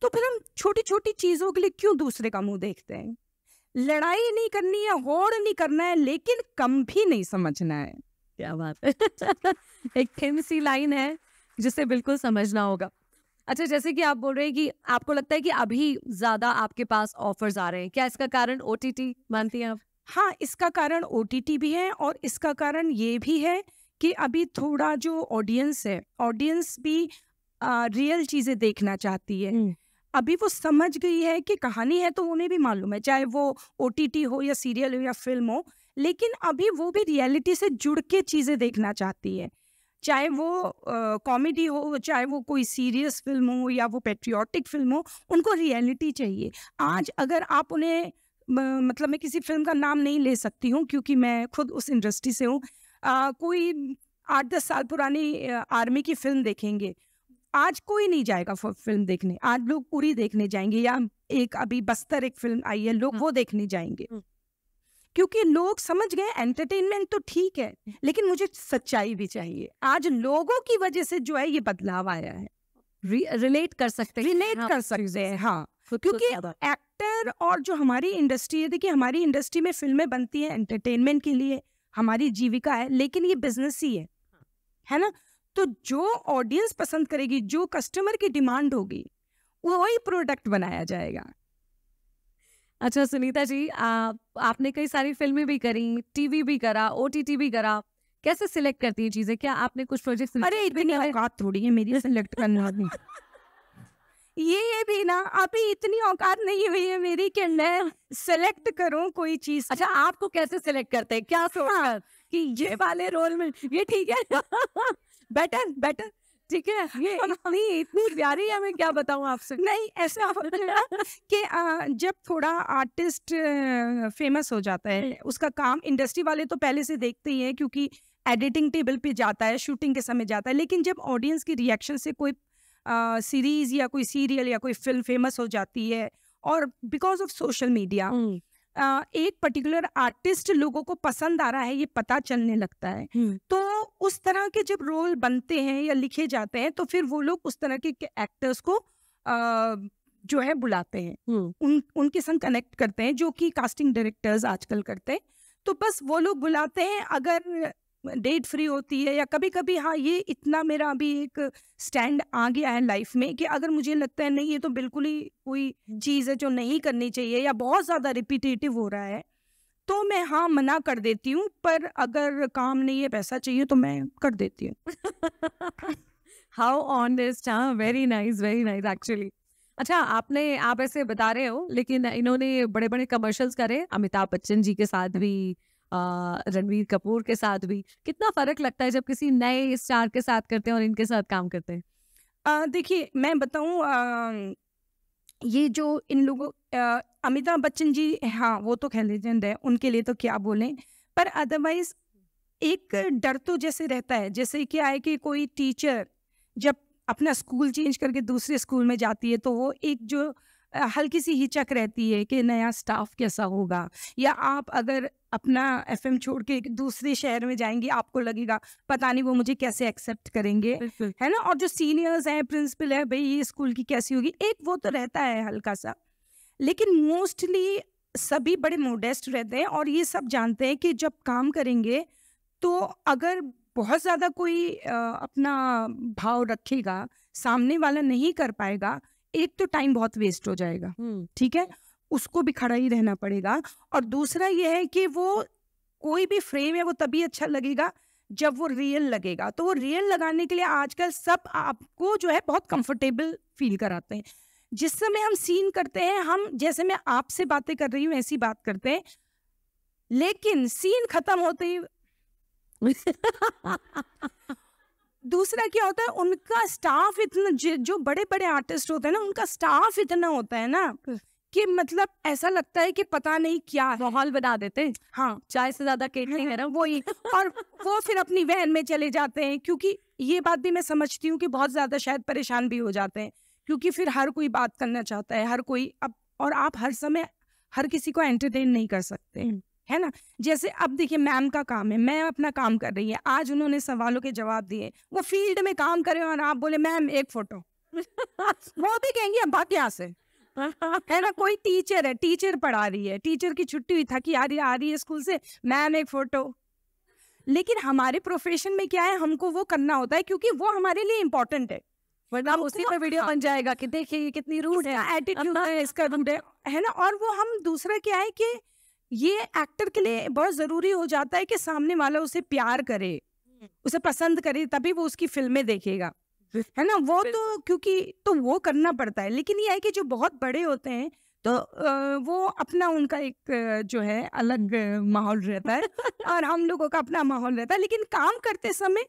तो फिर हम छोटी छोटी चीज़ों के लिए क्यों दूसरे का मुंह देखते हैं लड़ाई नहीं करनी है होड़ नहीं करना है लेकिन कम भी नहीं समझना है क्या बात एक थिन सी लाइन है जिसे बिल्कुल समझना होगा अच्छा जैसे कि आप बोल रहे हैं कि आपको लगता है कि अभी ज्यादा आपके पास ऑफर्स आ रहे हैं क्या इसका कारण ओ मानती हैं आप हाँ इसका कारण ओ भी है और इसका कारण ये भी है कि अभी थोड़ा जो ऑडियंस है ऑडियंस भी आ, रियल चीजें देखना चाहती है हम्म। अभी वो समझ गई है कि कहानी है तो उन्हें भी मालूम है चाहे वो ओ हो या सीरियल हो या फिल्म हो लेकिन अभी वो भी रियलिटी से जुड़ के चीज़ें देखना चाहती है चाहे वो कॉमेडी हो चाहे वो कोई सीरियस फिल्म हो या वो पेट्रियाटिक फिल्म हो उनको रियलिटी चाहिए आज अगर आप उन्हें मतलब मैं किसी फिल्म का नाम नहीं ले सकती हूँ क्योंकि मैं खुद उस इंडस्ट्री से हूँ आ, कोई आठ दस साल पुरानी आर्मी की फिल्म देखेंगे आज कोई नहीं जाएगा फिल्म देखने आज लोग पूरी देखने जाएंगे या एक अभी बस्तर एक फिल्म आई है लोग हाँ। वो देखने जाएंगे हाँ। क्योंकि लोग समझ गए एंटरटेनमेंट तो ठीक है हाँ। लेकिन मुझे सच्चाई भी चाहिए आज लोगों की वजह से जो है ये बदलाव आया है रिलेट कर सकते रिलेट हाँ, कर सकते हैं हाँ क्योंकि एक्टर और जो हमारी इंडस्ट्री है देखिए हमारी इंडस्ट्री में फिल्में बनती हैं एंटरटेनमेंट के लिए हमारी जीविका है लेकिन ये बिजनेस ही है है ना तो जो ऑडियंस पसंद करेगी जो कस्टमर की डिमांड होगी वही प्रोडक्ट बनाया जाएगा अच्छा सुनीता जी आ, आपने कई सारी फिल्में भी करी टीवी भी करा ओ भी करा कैसे सिलेक्ट करती है चीजें क्या आपने कुछ प्रोजेक्ट अरे इतनी औकात थोड़ी है मेरी सिलेक्ट करना ये भी ना अभी इतनी औकात नहीं हुई है मेरी कि मैं सेलेक्ट करूं कोई चीज अच्छा आपको कैसे सेलेक्ट करते हैं क्या सोच हाँ, कि ये वाले रोल में ये ठीक है बेटर बेटर ठीक है ये इतनी इतनी प्यारी है मैं क्या बताऊं आपसे नहीं ऐसा कि जब थोड़ा आर्टिस्ट फेमस हो जाता है हम्म। उसका काम इंडस्ट्री वाले तो पहले से देखते ही है क्योंकि एडिटिंग टेबल पे जाता है शूटिंग के समय जाता है लेकिन जब ऑडियंस की रिएक्शन से कोई सीरीज़ या कोई सीरियल या कोई फिल्म फेमस हो जाती है और बिकॉज ऑफ सोशल मीडिया एक पर्टिकुलर आर्टिस्ट लोगों को पसंद आ रहा है ये पता चलने लगता है तो उस तरह के जब रोल बनते हैं या लिखे जाते हैं तो फिर वो लोग उस तरह के एक्टर्स को जो है बुलाते हैं उन उनके संग कनेक्ट करते हैं जो कि कास्टिंग डायरेक्टर्स आजकल करते हैं तो बस वो लोग बुलाते हैं अगर डेट फ्री होती है या कभी कभी हाँ ये इतना मेरा अभी एक स्टैंड आ गया है लाइफ में कि अगर मुझे लगता है नहीं ये तो बिल्कुल ही कोई चीज़ है जो नहीं करनी चाहिए या बहुत ज़्यादा रिपीटेटिव हो रहा है तो मैं हाँ मना कर देती हूँ पर अगर काम नहीं है पैसा चाहिए तो मैं कर देती हूँ how on this very nice very nice actually अच्छा आपने आप ऐसे बता रहे हो लेकिन इन्होंने बड़े बड़े कमर्शियल्स करे अमिताभ बच्चन जी के साथ भी रणवीर कपूर के साथ भी कितना फर्क लगता है जब किसी नए स्टार के साथ करते हैं और इनके साथ काम करते हैं देखिए मैं बताऊँ ये जो इन लोगों अमिताभ बच्चन जी हाँ वो तो खैर लेजेंड है उनके लिए तो क्या बोलें पर अदरवाइज एक डर तो जैसे रहता है जैसे क्या है कि कोई टीचर जब अपना स्कूल चेंज करके दूसरे स्कूल में जाती है तो वो एक जो हल्की सी हिचक रहती है कि नया स्टाफ कैसा होगा या आप अगर अपना एफ छोड़ के दूसरे शहर में जाएंगे आपको लगेगा पता नहीं वो मुझे कैसे एक्सेप्ट करेंगे है ना और जो सीनियर्स हैं प्रिंसिपल है भाई ये स्कूल की कैसी होगी एक वो तो रहता है हल्का सा लेकिन मोस्टली सभी बड़े मोडेस्ट रहते हैं और ये सब जानते हैं कि जब काम करेंगे तो अगर बहुत ज़्यादा कोई अपना भाव रखेगा सामने वाला नहीं कर पाएगा एक तो टाइम बहुत वेस्ट हो जाएगा हम्म। ठीक है उसको भी खड़ा ही रहना पड़ेगा और दूसरा यह है कि वो कोई भी फ्रेम है वो तभी अच्छा लगेगा जब वो रियल लगेगा तो वो रियल लगाने के लिए आजकल सब आपको जो है बहुत कंफर्टेबल फील कराते हैं जिस समय हम सीन करते हैं हम जैसे मैं आपसे बातें कर रही हूँ ऐसी बात करते हैं लेकिन सीन खत्म होते ही दूसरा क्या होता है उनका स्टाफ इतना जो बड़े बड़े आर्टिस्ट होते हैं ना उनका स्टाफ इतना होता है ना हम्म। कि मतलब ऐसा लगता है कि पता नहीं क्या माहौल बना देते हाँ चाय से ज्यादा केटरिंग हाँ। है ना वो ही और वो फिर अपनी वहन में चले जाते हैं क्योंकि ये बात भी मैं समझती हूँ कि बहुत ज्यादा शायद परेशान भी हो जाते हैं क्योंकि फिर हर कोई बात करना चाहता है हर कोई अब और आप हर समय हर किसी को एंटरटेन नहीं कर सकते हम्म। है ना जैसे अब देखिए मैम का काम है मैं अपना काम कर रही है आज उन्होंने सवालों के जवाब दिए वो फील्ड में काम करें और आप बोले मैम एक फोटो वो भी कहेंगे अब्बा क्या से है ना कोई टीचर है टीचर पढ़ा रही है टीचर की छुट्टी हुई थकी आ रही आ रही है स्कूल से मैम एक फोटो लेकिन हमारे प्रोफेशन में क्या है हमको वो करना होता है क्योंकि वो हमारे लिए इम्पोर्टेंट है वरना उसी पर हाँ। वीडियो बन जाएगा कि देखिए ये कितनी रूड है एटीट्यूड है इसका रूड है है ना और वो हम दूसरा क्या है कि ये एक्टर के लिए बहुत ज़रूरी हो जाता है कि सामने वाला उसे प्यार करे हम्म। उसे पसंद करे तभी वो उसकी फिल्में देखेगा है ना वो तो क्योंकि तो वो करना पड़ता है लेकिन ये है कि जो बहुत बड़े होते हैं तो वो अपना उनका एक जो है अलग माहौल रहता है और हम लोगों का अपना माहौल रहता है लेकिन काम करते समय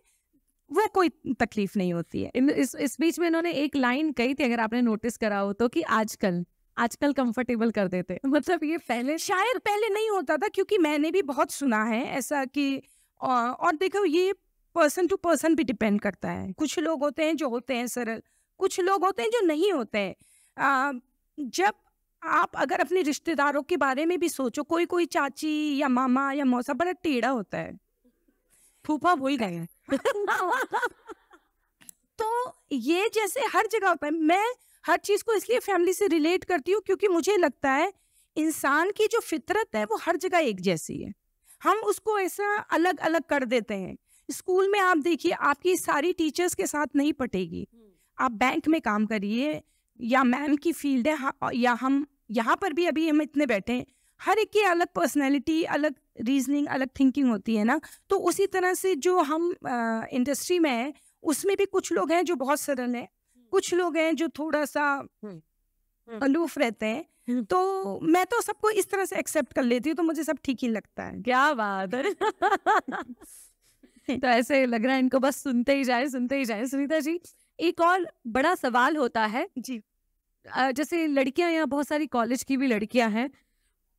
वो कोई तकलीफ नहीं होती है इस इस बीच में इन्होंने एक लाइन कही थी अगर आपने नोटिस करा हो तो कि आजकल आजकल कंफर्टेबल कर देते मतलब ये पहले शायद पहले नहीं होता था क्योंकि मैंने भी बहुत सुना है ऐसा कि और, और देखो ये पर्सन टू पर्सन भी डिपेंड करता है कुछ लोग होते हैं जो होते हैं सरल कुछ लोग होते हैं जो नहीं होते हैं आ, जब आप अगर अपने रिश्तेदारों के बारे में भी सोचो कोई कोई चाची या मामा या मौसा बड़ा टेढ़ा होता है फूफा भूल गए तो ये जैसे हर जगह होता है मैं हर चीज़ को इसलिए फैमिली से रिलेट करती हूँ क्योंकि मुझे लगता है इंसान की जो फितरत है वो हर जगह एक जैसी है हम उसको ऐसा अलग अलग कर देते हैं स्कूल में आप देखिए आपकी सारी टीचर्स के साथ नहीं पटेगी हम्म। आप बैंक में काम करिए या मैम की फील्ड है हाँ, या हम यहाँ पर भी अभी हम इतने बैठे हैं हर एक की अलग पर्सनैलिटी अलग रीजनिंग अलग थिंकिंग होती है ना तो उसी तरह से जो हम इंडस्ट्री में हैं उसमें भी कुछ लोग हैं जो बहुत सरल हैं कुछ लोग हैं जो थोड़ा सा अलूफ रहते हैं तो मैं तो सबको इस तरह से एक्सेप्ट कर लेती हूँ तो मुझे सब ठीक ही लगता है क्या बात है तो ऐसे लग रहा है इनको बस सुनते ही जाए सुनते ही जाए सुनीता जी एक और बड़ा सवाल होता है जी जैसे लड़कियां या बहुत सारी कॉलेज की भी लड़कियां हैं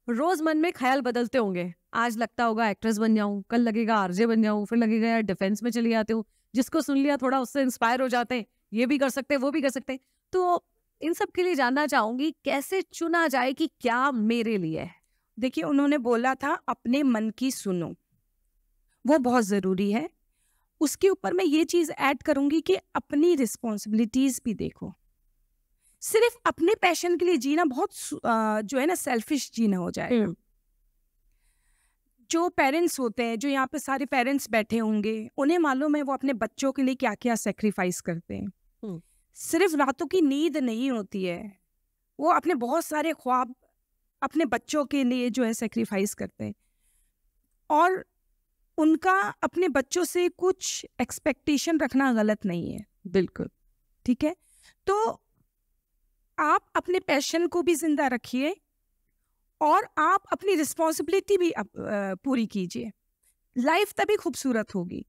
रोज मन में ख्याल बदलते होंगे आज लगता होगा एक्ट्रेस बन जाऊं कल लगेगा आरजे बन जाऊं फिर लगेगा यार डिफेंस में चली जाती हूँ जिसको सुन लिया थोड़ा उससे इंस्पायर हो जाते हैं ये भी कर सकते हैं वो भी कर सकते हैं तो इन सब के लिए जानना चाहूंगी कैसे चुना जाए कि क्या मेरे लिए है देखिए उन्होंने बोला था अपने मन की सुनो वो बहुत ज़रूरी है उसके ऊपर मैं ये चीज़ ऐड करूंगी कि अपनी रिस्पॉन्सिबिलिटीज़ भी देखो सिर्फ अपने पैशन के लिए जीना बहुत जो है ना सेल्फिश जीना हो जाए हम्म। जो पेरेंट्स होते हैं जो यहाँ पे सारे पेरेंट्स बैठे होंगे उन्हें मालूम है वो अपने बच्चों के लिए क्या क्या सेक्रीफाइस करते हैं सिर्फ रातों की नींद नहीं होती है वो अपने बहुत सारे ख्वाब अपने बच्चों के लिए जो है सेक्रीफाइस करते हैं और उनका अपने बच्चों से कुछ एक्सपेक्टेशन रखना गलत नहीं है बिल्कुल ठीक है तो आप अपने पैशन को भी जिंदा रखिए और आप अपनी रिस्पॉन्सिबिलिटी भी अप, आ, पूरी कीजिए लाइफ तभी खूबसूरत होगी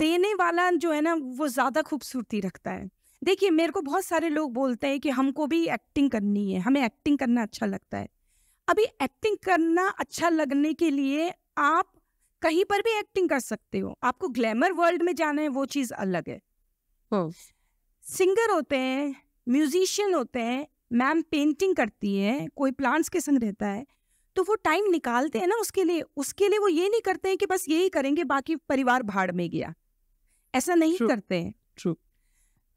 देने वाला जो है ना वो ज़्यादा खूबसूरती रखता है देखिए मेरे को बहुत सारे लोग बोलते हैं कि हमको भी एक्टिंग करनी है हमें एक्टिंग करना अच्छा लगता है अभी एक्टिंग करना अच्छा लगने के लिए आप कहीं पर भी एक्टिंग कर सकते हो आपको ग्लैमर वर्ल्ड में जाना है वो चीज़ अलग है सिंगर होते हैं म्यूजिशियन होते हैं मैम पेंटिंग करती है कोई प्लांट्स के संग रहता है तो वो टाइम निकालते हैं ना उसके लिए उसके लिए वो ये नहीं करते हैं कि बस यही करेंगे बाकी परिवार भाड़ में गया ऐसा नहीं True. करते हैं True.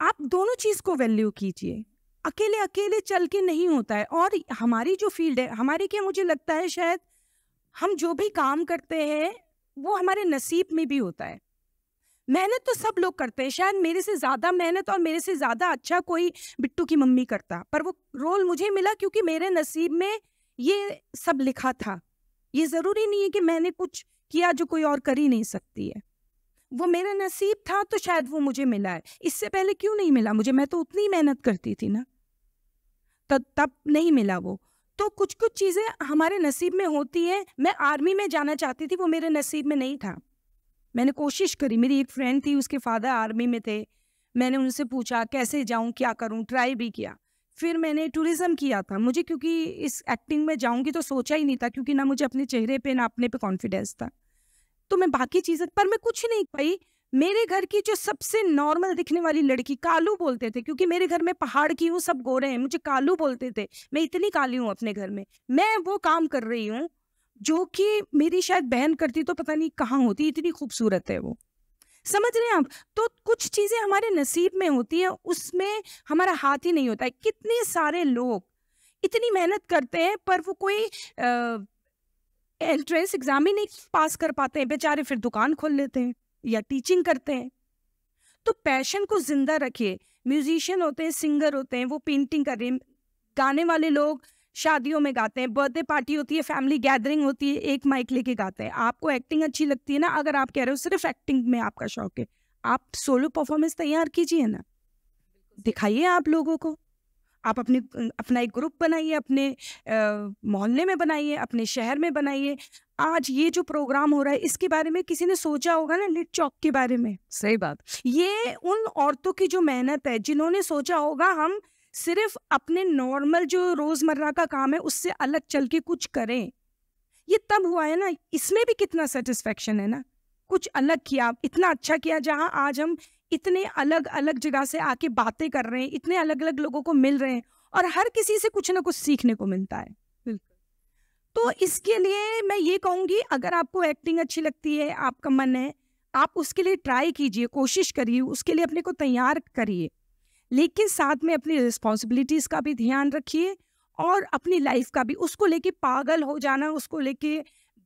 आप दोनों चीज को वैल्यू कीजिए अकेले अकेले चल के नहीं होता है और हमारी जो फील्ड है हमारे क्या मुझे लगता है शायद हम जो भी काम करते हैं वो हमारे नसीब में भी होता है मेहनत तो सब लोग करते हैं शायद मेरे से ज़्यादा मेहनत और मेरे से ज़्यादा अच्छा कोई बिट्टू की मम्मी करता पर वो रोल मुझे मिला क्योंकि मेरे नसीब में ये सब लिखा था ये ज़रूरी नहीं है कि मैंने कुछ किया जो कोई और कर ही नहीं सकती है वो मेरा नसीब था तो शायद वो मुझे मिला है इससे पहले क्यों नहीं मिला मुझे मैं तो उतनी मेहनत करती थी ना तो तब नहीं मिला वो तो कुछ कुछ चीज़ें हमारे नसीब में होती हैं मैं आर्मी में जाना चाहती थी वो मेरे नसीब में नहीं था मैंने कोशिश करी मेरी एक फ्रेंड थी उसके फादर आर्मी में थे मैंने उनसे पूछा कैसे जाऊँ क्या करूँ ट्राई भी किया फिर मैंने टूरिज़्म किया था मुझे क्योंकि इस एक्टिंग में जाऊँगी तो सोचा ही नहीं था क्योंकि ना मुझे अपने चेहरे पे ना अपने पे कॉन्फिडेंस था तो मैं बाकी चीजें पर मैं कुछ नहीं पाई मेरे घर की जो सबसे नॉर्मल दिखने वाली लड़की कालू बोलते थे क्योंकि मेरे घर में पहाड़ की हूँ सब गोरे हैं मुझे कालू बोलते थे मैं इतनी काली हूँ अपने घर में मैं वो काम कर रही हूँ जो कि मेरी शायद बहन करती तो पता नहीं कहाँ होती इतनी खूबसूरत है वो समझ रहे हैं आप तो कुछ चीज़ें हमारे नसीब में होती हैं उसमें हमारा हाथ ही नहीं होता है कितने सारे लोग इतनी मेहनत करते हैं पर वो कोई आ, एंट्रेंस एग्जाम ही नहीं पास कर पाते हैं बेचारे फिर दुकान खोल लेते हैं या टीचिंग करते हैं तो पैशन को जिंदा रखिए म्यूजिशियन होते हैं सिंगर होते हैं वो पेंटिंग कर रहे हैं गाने वाले लोग शादियों में गाते हैं बर्थडे पार्टी होती है फैमिली गैदरिंग होती है एक माइक लेके गाते हैं आपको एक्टिंग अच्छी लगती है ना अगर आप कह रहे हो सिर्फ एक्टिंग में आपका शौक है आप सोलो परफॉर्मेंस तैयार कीजिए ना दिखाइए आप लोगों को आप अपने अपना एक ग्रुप बनाइए अपने मोहल्ले में बनाइए अपने शहर में बनाइए आज ये जो प्रोग्राम हो रहा है इसके बारे में किसी ने सोचा होगा ना लिट चौक के बारे में सही बात ये उन औरतों की जो मेहनत है जिन्होंने सोचा होगा हम सिर्फ अपने नॉर्मल जो रोज़मर्रा का काम है उससे अलग चल के कुछ करें ये तब हुआ है ना इसमें भी कितना सेटिस्फेक्शन है ना कुछ अलग किया इतना अच्छा किया जहाँ आज हम इतने अलग अलग जगह से आके बातें कर रहे हैं इतने अलग अलग लोगों को मिल रहे हैं और हर किसी से कुछ ना कुछ सीखने को मिलता है तो इसके लिए मैं ये कहूँगी अगर आपको एक्टिंग अच्छी लगती है आपका मन है आप उसके लिए ट्राई कीजिए कोशिश करिए उसके लिए अपने को तैयार करिए लेकिन साथ में अपनी रिस्पॉन्सिबिलिटीज़ का भी ध्यान रखिए और अपनी लाइफ का भी उसको लेके पागल हो जाना उसको लेके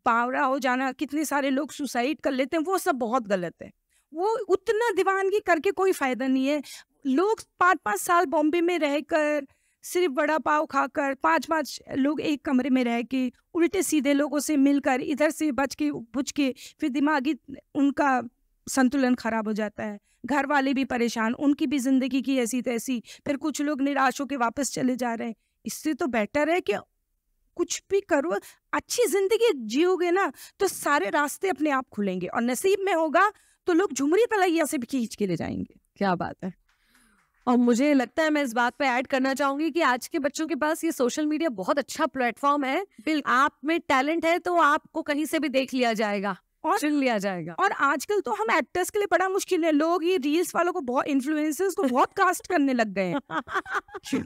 बावरा हो जाना कितने सारे लोग सुसाइड कर लेते हैं वो सब बहुत गलत है वो उतना दीवानगी करके कोई फायदा नहीं है लोग पाँच पाँच साल बॉम्बे में रहकर सिर्फ बड़ा पाव खाकर पाँच पाँच लोग एक कमरे में रह के उल्टे सीधे लोगों से मिलकर इधर से बच के बुझ के फिर दिमागी उनका संतुलन खराब हो जाता है घर वाले भी परेशान उनकी भी जिंदगी की ऐसी तैसी फिर कुछ लोग निराश होकर वापस चले जा रहे हैं इससे तो बेटर है कि कुछ भी करो अच्छी जिंदगी जियोगे ना तो सारे रास्ते अपने आप खुलेंगे और नसीब में होगा तो लोग झुमरी तलैया से भी खींच के ले जाएंगे क्या बात है और मुझे लगता है मैं इस बात पे ऐड करना चाहूंगी कि आज के बच्चों के पास ये सोशल मीडिया बहुत अच्छा प्लेटफॉर्म है आप में टैलेंट है तो आपको कहीं से भी देख लिया जाएगा और चुन लिया जाएगा और आजकल तो हम एक्टर्स के लिए बड़ा मुश्किल है लोग ये रील्स वालों को बहुत इन्फ्लुएंसर्स को बहुत कास्ट करने लग गए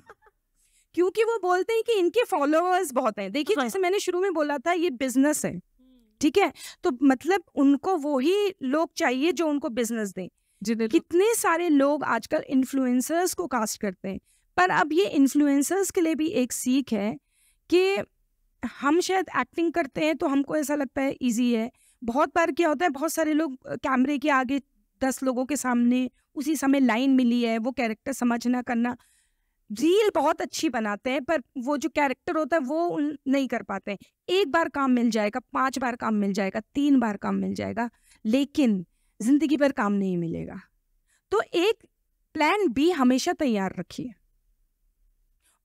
क्योंकि वो बोलते हैं कि इनके फॉलोअर्स बहुत हैं देखिए हाँ। जैसे मैंने शुरू में बोला था ये बिजनेस है ठीक है तो मतलब उनको वही लोग चाहिए जो उनको बिजनेस दें कितने सारे लोग आजकल इन्फ्लुएंसर्स को कास्ट करते हैं पर अब ये इन्फ्लुएंसर्स के लिए भी एक सीख है कि हम शायद एक्टिंग करते हैं तो हमको ऐसा लगता है इजी है बहुत बार क्या होता है बहुत सारे लोग कैमरे के आगे दस लोगों के सामने उसी समय लाइन मिली है वो कैरेक्टर समझना करना रील बहुत अच्छी बनाते हैं पर वो जो कैरेक्टर होता है वो नहीं कर पाते हैं एक बार काम मिल जाएगा पांच बार काम मिल जाएगा तीन बार काम मिल जाएगा लेकिन जिंदगी भर काम नहीं मिलेगा तो एक प्लान बी हमेशा तैयार रखिए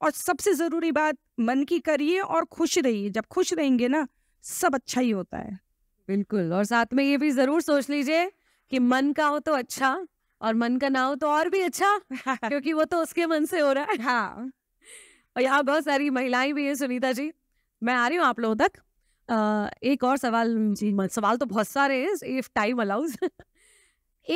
और सबसे ज़रूरी बात मन की करिए और खुश रहिए जब खुश रहेंगे ना सब अच्छा ही होता है बिल्कुल और साथ में ये भी ज़रूर सोच लीजिए कि मन का हो तो अच्छा और मन का ना हो तो और भी अच्छा क्योंकि वो तो उसके मन से हो रहा है हाँ और यहाँ बहुत सारी महिलाएं भी हैं सुनीता जी मैं आ रही हूँ आप लोगों तक आ, एक और सवाल जी सवाल तो बहुत सारे हैं इफ टाइम अलाउज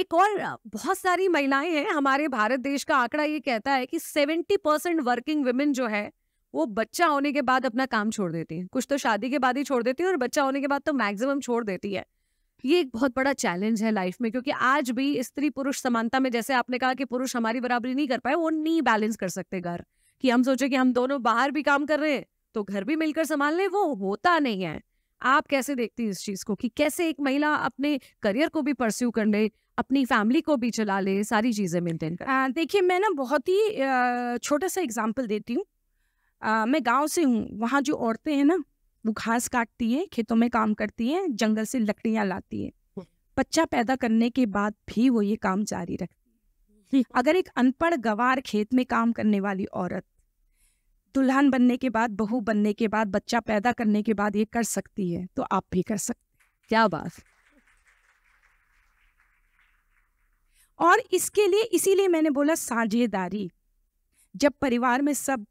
एक और बहुत सारी महिलाएं हैं हमारे भारत देश का आंकड़ा ये कहता है कि सेवेंटी परसेंट वर्किंग वुमेन जो है वो बच्चा होने के बाद अपना काम छोड़ देती है कुछ तो शादी के बाद ही छोड़ देती है और बच्चा होने के बाद तो मैक्सिमम छोड़ देती है ये एक बहुत बड़ा चैलेंज है लाइफ में क्योंकि आज भी स्त्री पुरुष समानता में जैसे आपने कहा कि पुरुष हमारी बराबरी नहीं कर पाए वो नहीं बैलेंस कर सकते घर कि हम सोचे कि हम दोनों बाहर भी काम कर रहे हैं तो घर भी मिलकर संभाल लें वो होता नहीं है आप कैसे देखती हैं इस चीज को कि कैसे एक महिला अपने करियर को भी परस्यू कर ले अपनी फैमिली को भी चला ले सारी चीजें मेंटेन कर देखिए मैं ना बहुत ही छोटा सा एग्जाम्पल देती हूँ मैं गाँव से हूँ वहाँ जो औरतें हैं ना वो घास काटती है खेतों में काम करती है जंगल से लकड़ियाँ लाती है हम्म। बच्चा पैदा करने के बाद भी वो ये काम जारी रखती है हम्म। अगर एक अनपढ़ गवार खेत में काम करने वाली औरत दुल्हन बनने के बाद बहू बनने के बाद बच्चा पैदा करने के बाद ये कर सकती है तो आप भी कर सकते क्या बात और इसके लिए इसीलिए मैंने बोला साझेदारी जब परिवार में सब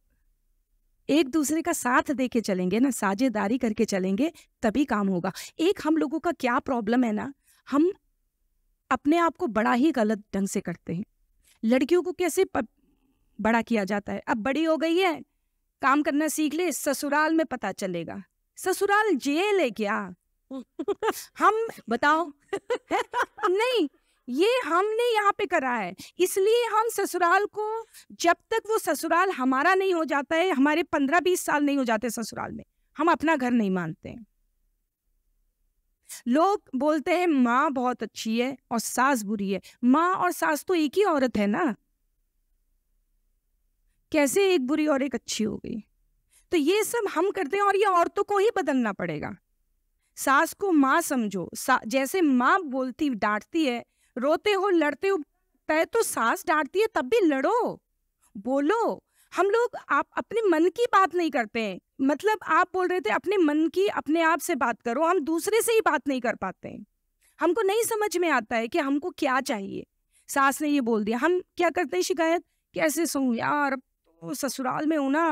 एक दूसरे का साथ दे के चलेंगे ना साझेदारी करके चलेंगे तभी काम होगा एक हम लोगों का क्या प्रॉब्लम है ना हम अपने आप को बड़ा ही गलत ढंग से करते हैं लड़कियों को कैसे बड़ा किया जाता है अब बड़ी हो गई है काम करना सीख ले ससुराल में पता चलेगा ससुराल जेल है क्या हम बताओ नहीं ये हमने यहाँ पे करा है इसलिए हम ससुराल को जब तक वो ससुराल हमारा नहीं हो जाता है हमारे पंद्रह बीस साल नहीं हो जाते ससुराल में हम अपना घर नहीं मानते लोग बोलते हैं माँ बहुत अच्छी है और सास बुरी है माँ और सास तो एक ही औरत है ना कैसे एक बुरी और एक अच्छी हो गई तो ये सब हम करते हैं और ये औरतों को ही बदलना पड़ेगा सास को माँ समझो सा, जैसे माँ बोलती डांटती है रोते हो लड़ते हो तय तो सास डांटती है तब भी लड़ो बोलो हम लोग आप अपने मन की बात नहीं करते हैं मतलब आप बोल रहे थे अपने मन की अपने आप से बात करो हम दूसरे से ही बात नहीं कर पाते हैं हमको नहीं समझ में आता है कि हमको क्या चाहिए सास ने ये बोल दिया हम क्या करते हैं शिकायत कैसे सोऊं यार तो ससुराल में हूं ना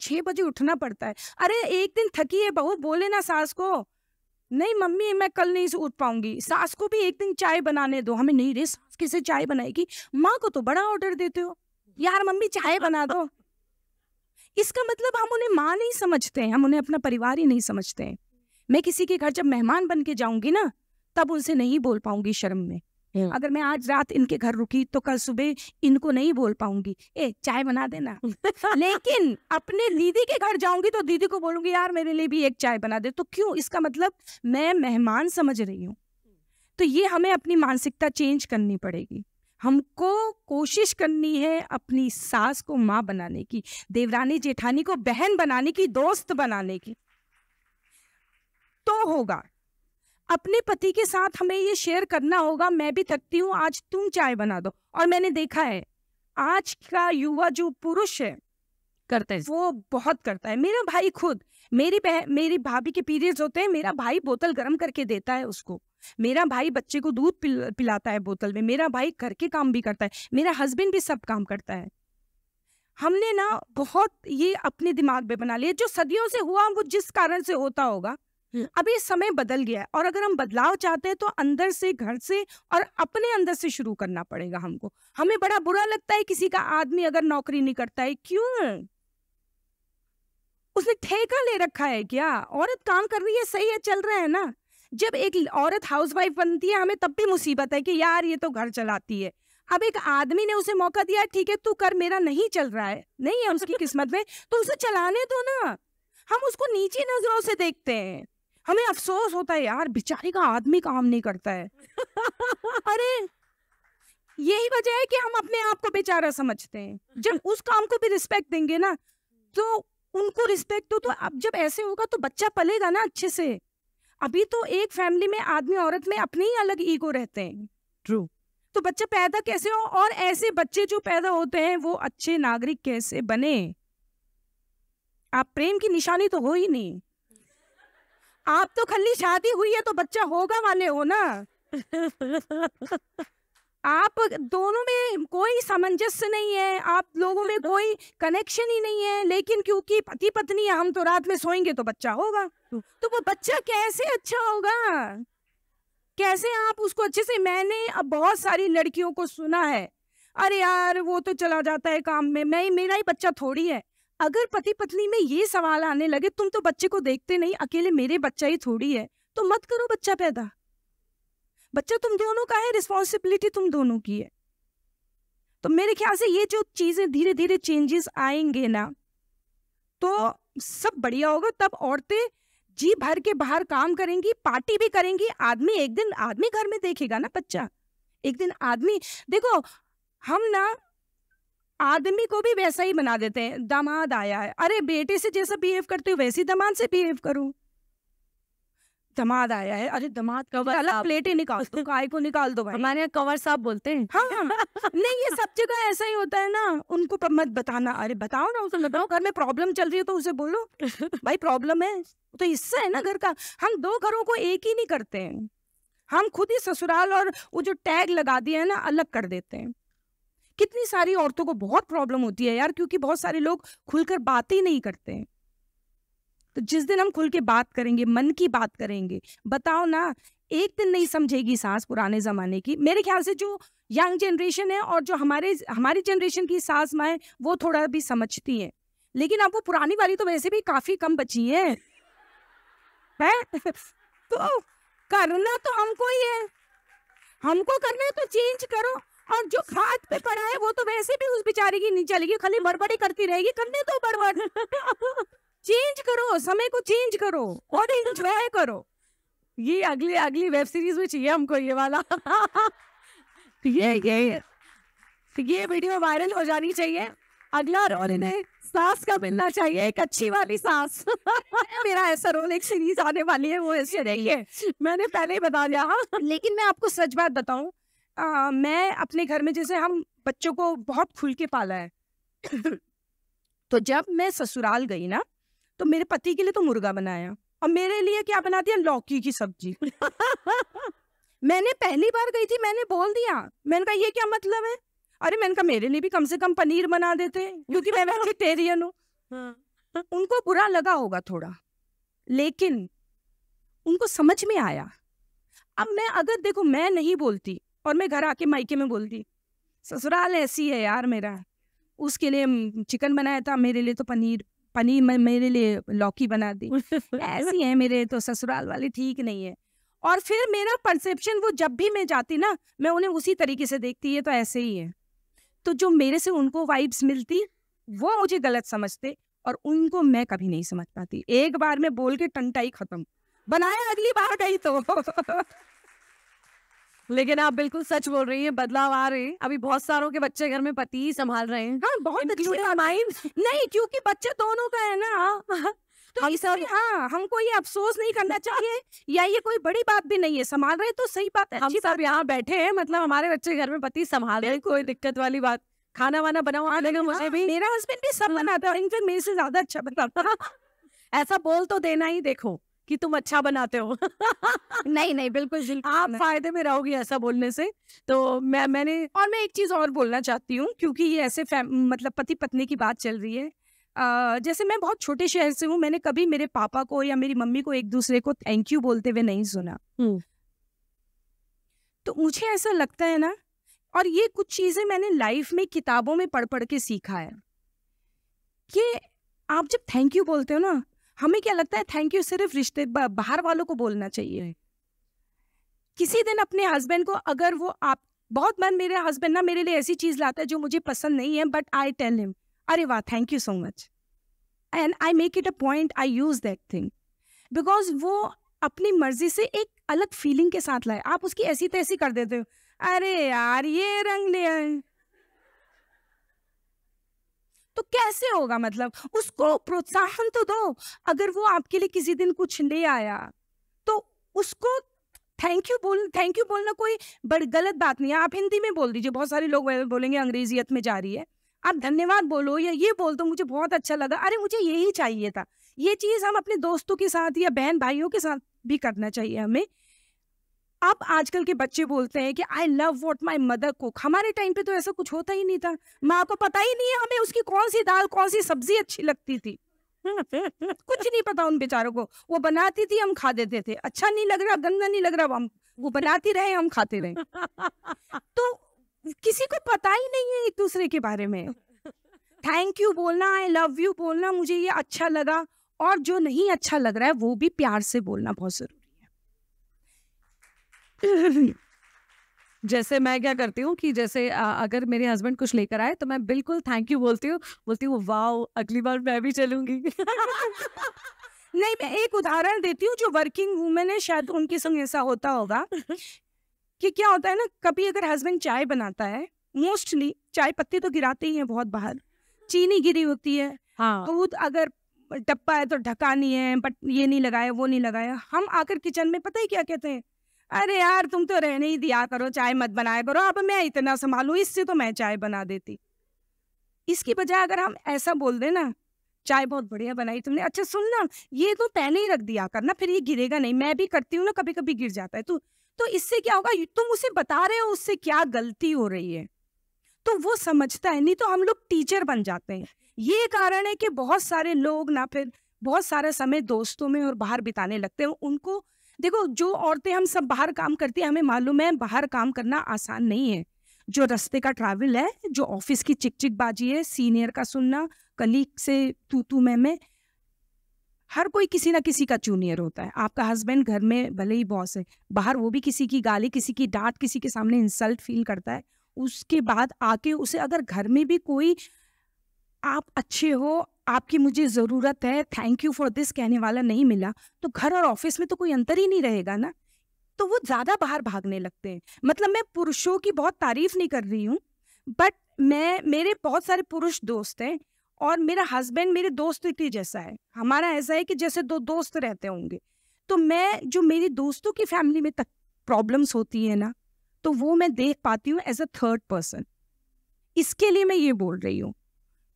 छः बजे उठना पड़ता है अरे एक दिन थकी है बहू बोले ना सास को नहीं मम्मी मैं कल नहीं उठ पाऊंगी सास को भी एक दिन चाय बनाने दो हमें नहीं रे सास कैसे चाय बनाएगी माँ को तो बड़ा ऑर्डर देते हो यार मम्मी चाय बना दो इसका मतलब हम उन्हें माँ नहीं समझते हैं हम उन्हें अपना परिवार ही नहीं समझते हैं मैं किसी के घर जब मेहमान बन के जाऊंगी ना तब उनसे नहीं बोल पाऊंगी शर्म में हम्म। अगर मैं आज रात इनके घर रुकी तो कल सुबह इनको नहीं बोल पाऊंगी ए चाय बना देना लेकिन अपने दीदी के घर जाऊंगी तो दीदी को बोलूंगी यार मेरे लिए भी एक चाय बना दे तो क्यों इसका मतलब मैं मेहमान समझ रही हूँ तो ये हमें अपनी मानसिकता चेंज करनी पड़ेगी हमको कोशिश करनी है अपनी सास को माँ बनाने की देवरानी जेठानी को बहन बनाने की दोस्त बनाने की तो होगा अपने पति के साथ हमें ये शेयर करना होगा मैं भी थकती हूँ आज तुम चाय बना दो और मैंने देखा है आज का युवा जो पुरुष है करता है वो बहुत करता है मेरा भाई खुद मेरी बह, मेरी भाभी के पीरियड्स होते हैं मेरा भाई बोतल गर्म करके देता है उसको मेरा भाई बच्चे को दूध पिल, पिलाता है बोतल में मेरा भाई घर के काम भी करता है मेरा हस्बैंड भी सब काम करता है हमने ना बहुत ये अपने दिमाग में बना लिया जो सदियों से हुआ वो जिस कारण से होता होगा अभी समय बदल गया है और अगर हम बदलाव चाहते हैं तो अंदर से घर से और अपने अंदर से शुरू करना पड़ेगा हमको हमें बड़ा बुरा लगता है किसी का आदमी अगर नौकरी नहीं करता है क्यों उसने ठेका ले रखा है क्या औरत काम कर रही है सही है चल रहा है ना जब एक औरत हाउसवाइफ बनती है हमें तब भी मुसीबत है कि यार ये तो घर चलाती है अब एक आदमी ने उसे मौका दिया ठीक है तू कर मेरा नहीं चल रहा है नहीं है उसकी किस्मत में तो उसे चलाने दो ना हम उसको नीचे नजरों से देखते हैं हमें अफसोस होता है यार बेचारे का आदमी काम नहीं करता है अरे यही वजह है कि हम अपने आप को बेचारा समझते हैं जब उस काम को भी रिस्पेक्ट देंगे ना तो उनको रिस्पेक्ट दो तो, तो अब जब ऐसे होगा तो बच्चा पलेगा ना अच्छे से अभी तो एक फैमिली में आदमी औरत में अपने ही अलग ईगो रहते हैं ट्रू तो बच्चा पैदा कैसे हो और ऐसे बच्चे जो पैदा होते हैं वो अच्छे नागरिक कैसे बने आप प्रेम की निशानी तो हो ही नहीं आप तो खाली शादी हुई है तो बच्चा होगा वाले हो ना आप दोनों में कोई सामंजस्य नहीं है आप लोगों में कोई कनेक्शन ही नहीं है लेकिन क्योंकि पति पत्नी हम तो रात में सोएंगे तो बच्चा होगा तो वो बच्चा कैसे अच्छा होगा कैसे आप उसको अच्छे से मैंने अब बहुत सारी लड़कियों को सुना है अरे यार वो तो चला जाता है काम में मैं मेरा ही बच्चा थोड़ी है अगर पति पत्नी में ये सवाल आने लगे तुम तो बच्चे को देखते नहीं अकेले मेरे बच्चा ही थोड़ी है तो मत करो बच्चा पैदा बच्चा तुम दोनों का है रिस्पॉन्सिबिलिटी तुम दोनों की है तो मेरे ख्याल से ये जो चीजें धीरे धीरे चेंजेस आएंगे ना तो सब बढ़िया होगा तब औरतें जी भर के बाहर काम करेंगी पार्टी भी करेंगी आदमी एक दिन आदमी घर में देखेगा ना बच्चा एक दिन आदमी देखो हम ना आदमी को भी वैसा ही बना देते हैं दामाद आया है अरे बेटे से जैसा बिहेव करते हो वैसे दामाद से बिहेव करूं दामाद आया है अरे दामाद कवर अलग प्लेटें निकाल दो काय को निकाल दो भाई हमारे यहाँ कवर साहब बोलते हैं हाँ नहीं ये सब जगह ऐसा ही होता है ना उनको मत बताना अरे बताओ ना उसे बताओ मतलब हाँ। घर में प्रॉब्लम चल रही है तो उसे बोलो भाई प्रॉब्लम है तो हिस्सा है ना घर का हम दो घरों को एक ही नहीं करते हैं हम खुद ही ससुराल और वो जो टैग लगा दिया है ना अलग कर देते हैं कितनी सारी औरतों को बहुत प्रॉब्लम होती है यार क्योंकि बहुत सारे लोग खुलकर बात ही नहीं करते हैं तो जिस दिन हम खुल के बात करेंगे मन की बात करेंगे बताओ ना एक दिन नहीं समझेगी सास पुराने ज़माने की मेरे ख्याल से जो यंग जनरेशन है और जो हमारे हमारी जनरेशन की सास माए वो थोड़ा भी समझती हैं लेकिन अब वो पुरानी वाली तो वैसे भी काफ़ी कम बची है, है? तो करना तो हमको ही है हमको करना है तो चेंज करो और जो खाद पे पड़ा है वो तो वैसे भी उस बेचारे की नहीं चलेगी खाली बड़बड़ी करती रहेगी करने दो बड़बड़ चेंज करो समय को चेंज करो और एंजॉय करो ये अगली अगली वेब सीरीज में चाहिए हमको ये वाला ये ये ये वीडियो वायरल हो जानी चाहिए अगला रोल इन्हें सास का मिलना चाहिए एक अच्छी वाली सास मेरा ऐसा रोल एक सीरीज आने वाली है वो ऐसे रही है मैंने पहले ही बता दिया लेकिन मैं आपको सच बात बताऊं आ, मैं अपने घर में जैसे हम बच्चों को बहुत खुल के पाला है तो जब मैं ससुराल गई ना तो मेरे पति के लिए तो मुर्गा बनाया और मेरे लिए क्या बना दिया लौकी की सब्जी मैंने पहली बार गई थी मैंने बोल दिया मैंने कहा ये क्या मतलब है अरे मैंने कहा मेरे लिए भी कम से कम पनीर बना देते क्योंकि मैं वेजिटेरियन हूँ हाँ। उनको बुरा लगा होगा थोड़ा लेकिन उनको समझ में आया अब मैं अगर देखो मैं नहीं बोलती और मैं घर आके मायके में बोल दी ससुराल ऐसी है यार मेरा उसके लिए चिकन बनाया था मेरे लिए तो पनीर पनीर मैं मेरे लिए लौकी बना दी ऐसी है मेरे तो ससुराल वाले ठीक नहीं है और फिर मेरा परसेप्शन वो जब भी मैं जाती ना मैं उन्हें उसी तरीके से देखती है तो ऐसे ही है तो जो मेरे से उनको वाइब्स मिलती वो मुझे गलत समझते और उनको मैं कभी नहीं समझ पाती एक बार में बोल के टंटाई खत्म बनाया अगली बार गई तो लेकिन आप बिल्कुल सच बोल रही है बदलाव आ रहे हैं अभी बहुत सारों के बच्चे घर में पति ही संभाल रहे हैं हाँ, बहुत माइंड नहीं क्योंकि बच्चे दोनों का है ना तो हम सब हाँ हमको ये अफसोस नहीं करना चाहिए या ये कोई बड़ी बात भी नहीं है संभाल रहे तो सही बात है हम सब यहाँ बैठे हैं मतलब हमारे बच्चे घर में पति संभाल रहे कोई दिक्कत वाली बात खाना वाना बनाओ आने हाँ, का हाँ, मुझे भी मेरा हस्बैंड भी सब हाँ। बनाता है मेरे से ज्यादा अच्छा बनाता ऐसा बोल तो देना ही देखो कि तुम अच्छा बनाते हो नहीं नहीं बिल्कुल बिल्कुल आप फायदे में रहोगी ऐसा बोलने से तो मैं मैंने और मैं एक चीज और बोलना चाहती हूँ क्योंकि ये ऐसे मतलब पति पत्नी की बात चल रही है आ, जैसे मैं बहुत छोटे शहर से हूँ मैंने कभी मेरे पापा को या मेरी मम्मी को एक दूसरे को थैंक यू बोलते हुए नहीं सुना तो मुझे ऐसा लगता है ना और ये कुछ चीज़ें मैंने लाइफ में किताबों में पढ़ पढ़ के सीखा है कि आप जब थैंक यू बोलते हो ना हमें क्या लगता है थैंक यू सिर्फ रिश्ते बाहर वालों को बोलना चाहिए किसी दिन अपने हस्बैंड को अगर वो आप बहुत बार मेरे हस्बैंड ना मेरे लिए ऐसी चीज़ लाता है जो मुझे पसंद नहीं है बट आई टेल हिम अरे वाह thank you so much and I make it a point I use that thing because वो अपनी मर्जी से एक अलग फीलिंग के साथ लाए आप उसकी ऐसी तैसी कर देते हो अरे यार ये रंग ले आए तो कैसे होगा मतलब उसको प्रोत्साहन तो दो अगर वो आपके लिए किसी दिन कुछ ले आया तो उसको थैंक यू बोल थैंक यू बोलना कोई बड़ी गलत बात नहीं है आप हिंदी में बोल दीजिए बहुत सारे लोग बोलेंगे अंग्रेजीत में जा रही है आप धन्यवाद बोलो या ये बोल दो मुझे बहुत अच्छा लगा अरे मुझे यही चाहिए था ये चीज़ हम अपने दोस्तों के साथ या बहन भाइयों के साथ भी करना चाहिए हमें अब आजकल के बच्चे बोलते हैं कि I love what my mother cook हमारे टाइम पे तो ऐसा कुछ होता ही नहीं था माँ को पता ही नहीं है हमें उसकी कौन सी दाल कौन सी सब्जी अच्छी लगती थी कुछ नहीं पता उन बेचारों को वो बनाती थी हम खा देते थे अच्छा नहीं लग रहा गंदा नहीं लग रहा हम वो बनाती रहे हम खाते रहे तो किसी को पता ही नहीं है एक दूसरे के बारे में थैंक यू बोलना आई लव यू बोलना मुझे ये अच्छा लगा और जो नहीं अच्छा लग रहा है वो भी प्यार से बोलना बहुत जरूरी जैसे मैं क्या करती हूँ कि जैसे आ, अगर मेरे हस्बैंड कुछ लेकर आए तो मैं बिल्कुल थैंक यू बोलती हूँ बोलती हूँ वाओ अगली बार मैं भी चलूंगी नहीं मैं एक उदाहरण देती हूँ जो वर्किंग वुमेन है शायद उनके संग ऐसा होता होगा कि क्या होता है ना कभी अगर हस्बैंड चाय बनाता है मोस्टली चाय पत्ती तो गिराते ही है बहुत बाहर चीनी गिरी होती है हाँ दूध तो तो अगर डब्बा है तो ढका नहीं है बट ये नहीं लगाया वो नहीं लगाया हम आकर किचन में पता ही क्या कहते हैं अरे यार तुम तो रहने ही दिया करो चाय मत बनाया करो अब मैं इतना संभालू इससे तो मैं चाय बना देती इसकी बजाय अगर हम ऐसा बोल देना ना चाय बहुत बढ़िया बनाई तुमने अच्छा सुन ना ये तो पहले ही रख दिया करना फिर ये गिरेगा नहीं मैं भी करती हूँ ना कभी कभी गिर जाता है तू तो, तो इससे क्या होगा तुम उसे बता रहे हो उससे क्या गलती हो रही है तो वो समझता है नहीं तो हम लोग टीचर बन जाते हैं ये कारण है कि बहुत सारे लोग ना फिर बहुत सारा समय दोस्तों में और बाहर बिताने लगते हैं उनको देखो जो औरतें हम सब बाहर काम करती हैं हमें मालूम है बाहर काम करना आसान नहीं है जो रस्ते का ट्रैवल है जो ऑफिस की चिक चिक बाजी है सीनियर का सुनना कलीग से तू तू मैं मैं हर कोई किसी ना किसी का जूनियर होता है आपका हस्बैंड घर में भले ही बॉस है बाहर वो भी किसी की गाली किसी की डांट किसी के सामने इंसल्ट फील करता है उसके बाद आके उसे अगर घर में भी कोई आप अच्छे हो आपकी मुझे ज़रूरत है थैंक यू फॉर दिस कहने वाला नहीं मिला तो घर और ऑफिस में तो कोई अंतर ही नहीं रहेगा ना तो वो ज़्यादा बाहर भागने लगते हैं मतलब मैं पुरुषों की बहुत तारीफ नहीं कर रही हूँ बट मैं मेरे बहुत सारे पुरुष दोस्त हैं और मेरा हस्बैंड मेरे दोस्त के जैसा है हमारा ऐसा है कि जैसे दो दोस्त रहते होंगे तो मैं जो मेरी दोस्तों की फैमिली में तक प्रॉब्लम्स होती है ना तो वो मैं देख पाती हूँ एज अ थर्ड पर्सन इसके लिए मैं ये बोल रही हूँ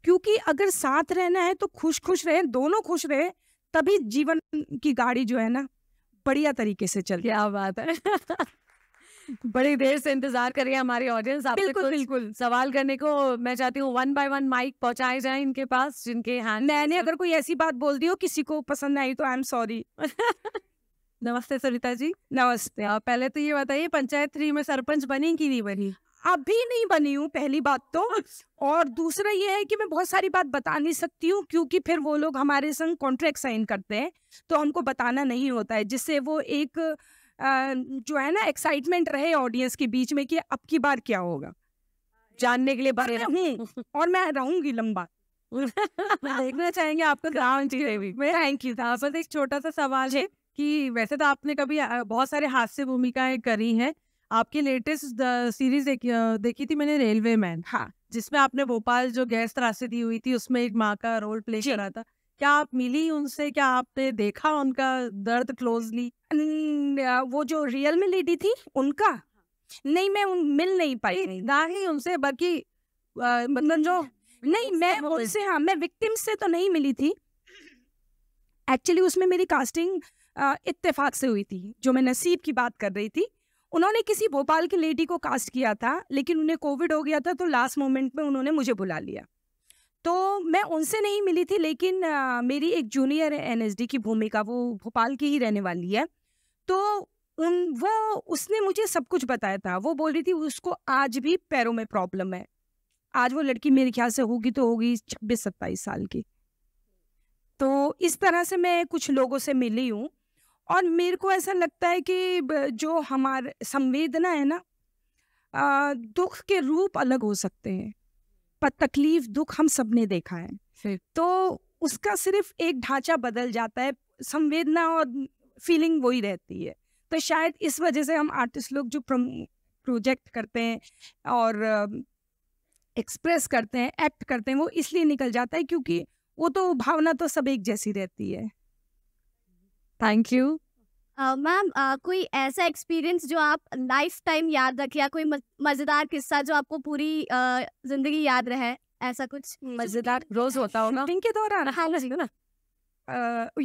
क्योंकि अगर साथ रहना है तो खुश खुश रहे दोनों खुश रहे तभी जीवन की गाड़ी जो है ना बढ़िया तरीके से चल क्या बात है बड़ी देर से इंतजार कर रही है हमारी ऑडियंस आपसे बिल्कुल बिल्कुल सवाल करने को मैं चाहती हूँ वन बाय वन माइक पहुंचाए जाए इनके पास जिनके हैंड मैंने अगर कोई ऐसी बात बोल दी हो किसी को पसंद आई तो आई एम सॉरी नमस्ते सरिता जी नमस्ते आप पहले तो ये बताइए पंचायत थ्री में सरपंच बनी कि नहीं बनी अभी नहीं बनी हूँ पहली बात तो और दूसरा ये है कि मैं बहुत सारी बात बता नहीं सकती हूँ क्योंकि फिर वो लोग हमारे संग कॉन्ट्रैक्ट साइन करते हैं तो हमको बताना नहीं होता है जिससे वो एक जो है ना एक्साइटमेंट रहे ऑडियंस के बीच में कि अब की बार क्या होगा जानने के लिए बारे हूँ और मैं रहूंगी लंबा देखना चाहेंगे आपका ग्राउंड जी थैंक यू था एक छोटा सा सवाल है कि वैसे तो आपने कभी बहुत सारे हास्य भूमिकाएं करी हैं आपकी लेटेस्ट सीरीज देखी, देखी थी मैंने रेलवे मैन हाँ जिसमें आपने भोपाल जो गैस त्रासदी हुई थी उसमें एक माँ का रोल प्ले करा था क्या आप मिली उनसे क्या आपने देखा उनका दर्द क्लोजली वो जो रियल में लेडी थी उनका नहीं मैं उन मिल नहीं पाई ना ही उनसे बाकी मतलब जो नहीं मैं उनसे हाँ मैं विक्टिम से तो नहीं मिली थी एक्चुअली उसमें मेरी कास्टिंग इत्तेफाक से हुई थी जो मैं नसीब की बात कर रही थी उन्होंने किसी भोपाल की लेडी को कास्ट किया था लेकिन उन्हें कोविड हो गया था तो लास्ट मोमेंट में उन्होंने मुझे बुला लिया तो मैं उनसे नहीं मिली थी लेकिन आ, मेरी एक जूनियर है एन की भूमिका वो भोपाल की ही रहने वाली है तो उन वो उसने मुझे सब कुछ बताया था वो बोल रही थी उसको आज भी पैरों में प्रॉब्लम है आज वो लड़की मेरे ख्याल से होगी तो होगी छब्बीस सत्ताईस साल की तो इस तरह से मैं कुछ लोगों से मिली हूँ और मेरे को ऐसा लगता है कि जो हमारे संवेदना है ना दुख के रूप अलग हो सकते हैं पर तकलीफ दुख हम सब ने देखा है तो उसका सिर्फ एक ढांचा बदल जाता है संवेदना और फीलिंग वही रहती है तो शायद इस वजह से हम आर्टिस्ट लोग जो प्रोजेक्ट करते हैं और एक्सप्रेस करते हैं एक्ट करते हैं वो इसलिए निकल जाता है क्योंकि वो तो भावना तो सब एक जैसी रहती है थैंक यू मैम कोई ऐसा एक्सपीरियंस जो आप लाइफ टाइम याद रखे या कोई मजेदार किस्सा जो आपको पूरी जिंदगी याद रहे ऐसा कुछ मजेदार रोज होता होगा शूटिंग के दौरान हाँ जी ना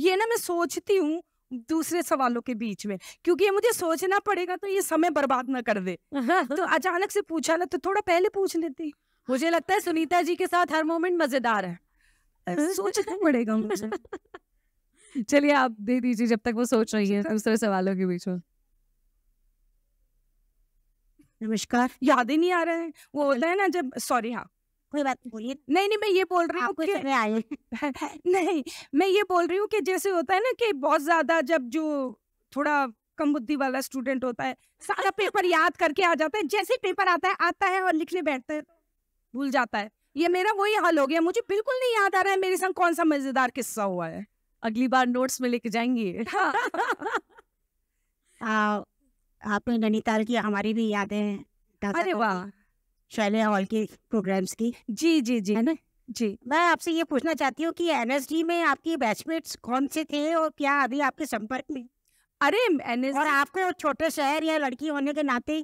ये ना मैं सोचती हूँ दूसरे सवालों के बीच में क्योंकि ये मुझे सोचना पड़ेगा तो ये समय बर्बाद ना कर दे तो अचानक से पूछा ना तो थोड़ा पहले पूछ लेती मुझे लगता है सुनीता जी के साथ हर मोमेंट मजेदार है सोचना पड़ेगा मुझे चलिए आप दे दीजिए जब तक वो सोच रही है दूसरे सवालों के बीच में नमस्कार याद ही नहीं आ रहा है वो होता है ना जब सॉरी हाँ कोई बात बोलिए नहीं नहीं मैं ये बोल रही हूँ नहीं मैं ये बोल रही हूँ कि जैसे होता है ना कि बहुत ज्यादा जब जो थोड़ा कम बुद्धि वाला स्टूडेंट होता है सारा पेपर याद करके आ जाता है जैसे पेपर आता है आता है और लिखने बैठता है भूल जाता है ये मेरा वही हाल हो गया मुझे बिल्कुल नहीं याद आ रहा है मेरे संग कौन सा मजेदार किस्सा हुआ है अगली बार नोट्स में लेके जाएंगे आपने नैनीताल की हमारी भी यादें अरे वाह शैलिया हॉल के प्रोग्राम्स की जी जी जी है ना जी मैं आपसे ये पूछना चाहती हूँ कि एनएसडी में आपकी बैचमेट्स कौन से थे और क्या अभी आपके संपर्क में अरे एनएसडी और आपको छोटे शहर या लड़की होने के नाते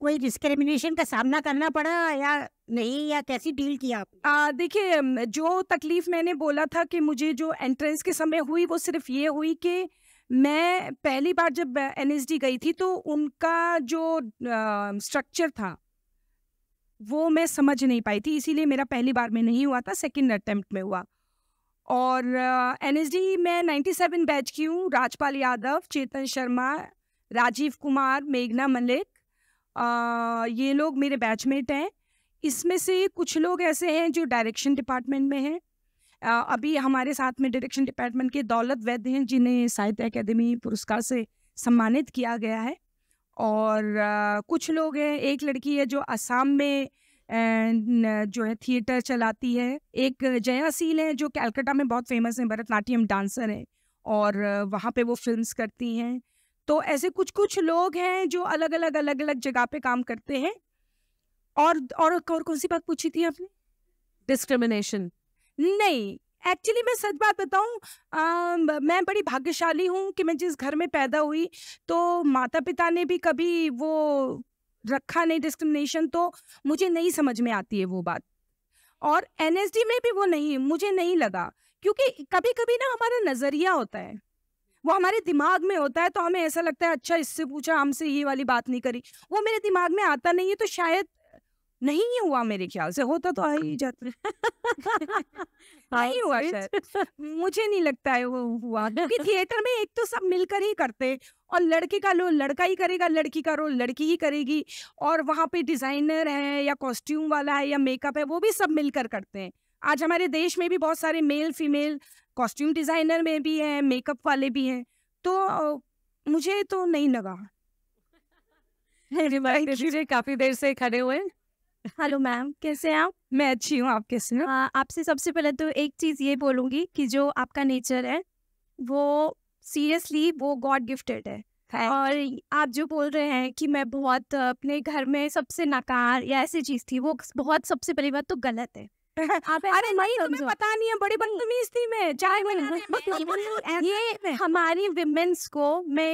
कोई डिस्क्रिमिनेशन का सामना करना पड़ा या नहीं या कैसी डील किया आप देखिए जो तकलीफ मैंने बोला था कि मुझे जो एंट्रेंस के समय हुई वो सिर्फ ये हुई कि मैं पहली बार जब एन गई थी तो उनका जो स्ट्रक्चर था वो मैं समझ नहीं पाई थी इसीलिए मेरा पहली बार में नहीं हुआ था सेकंड अटेम्प्ट में हुआ और एन uh, मैं 97 बैच की हूँ राजपाल यादव चेतन शर्मा राजीव कुमार मेघना मलिक uh, ये लोग मेरे बैचमेट हैं इसमें से कुछ लोग ऐसे हैं जो डायरेक्शन डिपार्टमेंट में हैं अभी हमारे साथ में डायरेक्शन डिपार्टमेंट के दौलत वैद्य हैं जिन्हें साहित्य अकेदमी पुरस्कार से सम्मानित किया गया है और कुछ लोग हैं एक लड़की है जो असम में जो है थिएटर चलाती है एक जया सील है जो कैलकटा में बहुत फेमस है भरतनाट्यम डांसर है और वहाँ पे वो फिल्म्स करती हैं तो ऐसे कुछ कुछ लोग हैं जो अलग अलग अलग अलग जगह पे काम करते हैं और और, और कौन सी बात पूछी थी आपने डिस्क्रिमिनेशन नहीं एक्चुअली मैं सच बात बताऊं मैं बड़ी भाग्यशाली हूं कि मैं जिस घर में पैदा हुई तो माता पिता ने भी कभी वो रखा नहीं डिस्क्रिमिनेशन तो मुझे नहीं समझ में आती है वो बात और एन में भी वो नहीं मुझे नहीं लगा क्योंकि कभी कभी ना हमारा नज़रिया होता है वो हमारे दिमाग में होता है तो हमें ऐसा लगता है अच्छा इससे पूछा हमसे ये वाली बात नहीं करी वो मेरे दिमाग में आता नहीं है तो शायद नहीं हुआ मेरे ख्याल से होता तो आ ही जाता हाँ, नहीं हुआ शायद मुझे नहीं लगता है वो हुआ क्योंकि थिएटर में एक तो सब मिलकर ही करते और लड़के का रोल लड़का ही करेगा लड़की का रोल लड़की ही करेगी और वहाँ पे डिजाइनर है या कॉस्ट्यूम वाला है या मेकअप है वो भी सब मिलकर करते हैं आज हमारे देश में भी बहुत सारे मेल फीमेल कॉस्ट्यूम डिजाइनर में भी हैं मेकअप वाले भी हैं तो मुझे तो नहीं लगा काफी देर से खड़े हुए हेलो मैम कैसे हैं आप मैं अच्छी हूँ आप कैसे हैं आपसे सबसे पहले तो एक चीज़ ये बोलूँगी कि जो आपका नेचर है वो सीरियसली वो गॉड गिफ्टेड है और आप जो बोल रहे हैं कि मैं बहुत अपने घर में सबसे नाकार या ऐसी चीज़ थी वो बहुत सबसे पहली बात तो गलत है अरे नहीं तुम्हें पता नहीं है बड़ी बदतमीज थी मैं चाहे मैं ये हमारी विमेंस को मैं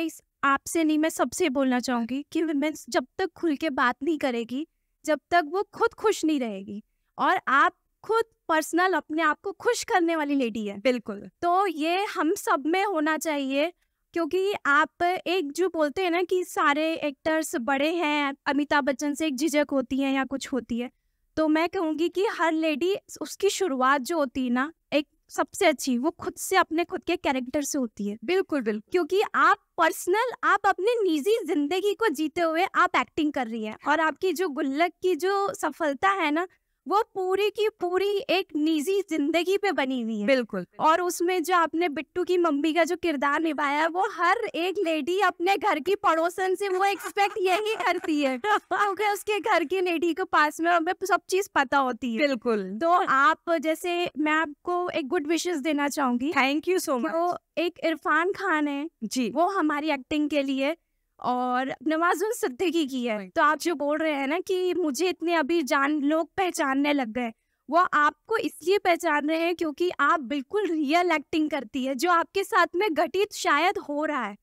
आपसे नहीं मैं सबसे बोलना चाहूंगी कि विमेंस जब तक खुल के बात नहीं करेगी जब तक वो खुद खुश नहीं रहेगी और आप खुद पर्सनल अपने आप को खुश करने वाली लेडी है बिल्कुल तो ये हम सब में होना चाहिए क्योंकि आप एक जो बोलते हैं ना कि सारे एक्टर्स बड़े हैं अमिताभ बच्चन से एक झिझक होती है या कुछ होती है तो मैं कहूँगी कि हर लेडी उसकी शुरुआत जो होती है ना एक सबसे अच्छी वो खुद से अपने खुद के कैरेक्टर से होती है बिल्कुल बिल्कुल क्योंकि आप पर्सनल आप अपने निजी जिंदगी को जीते हुए आप एक्टिंग कर रही है और आपकी जो गुल्लक की जो सफलता है ना वो पूरी की पूरी एक निजी जिंदगी पे बनी हुई है बिल्कुल और उसमें जो आपने बिट्टू की मम्मी का जो किरदार निभाया वो हर एक लेडी अपने घर की पड़ोसन से वो एक्सपेक्ट यही करती है क्योंकि उसके घर की लेडी को पास में हमें सब चीज पता होती है बिल्कुल तो आप जैसे मैं आपको एक गुड विशेष देना चाहूंगी थैंक यू सो मच एक इरफान खान है जी वो हमारी एक्टिंग के लिए और नवाजुल सिद्दीकी की है तो आप जो बोल रहे हैं ना कि मुझे इतने अभी जान लोग पहचानने लग गए वो आपको इसलिए पहचान रहे हैं क्योंकि आप बिल्कुल रियल एक्टिंग करती है जो आपके साथ में घटित शायद हो रहा है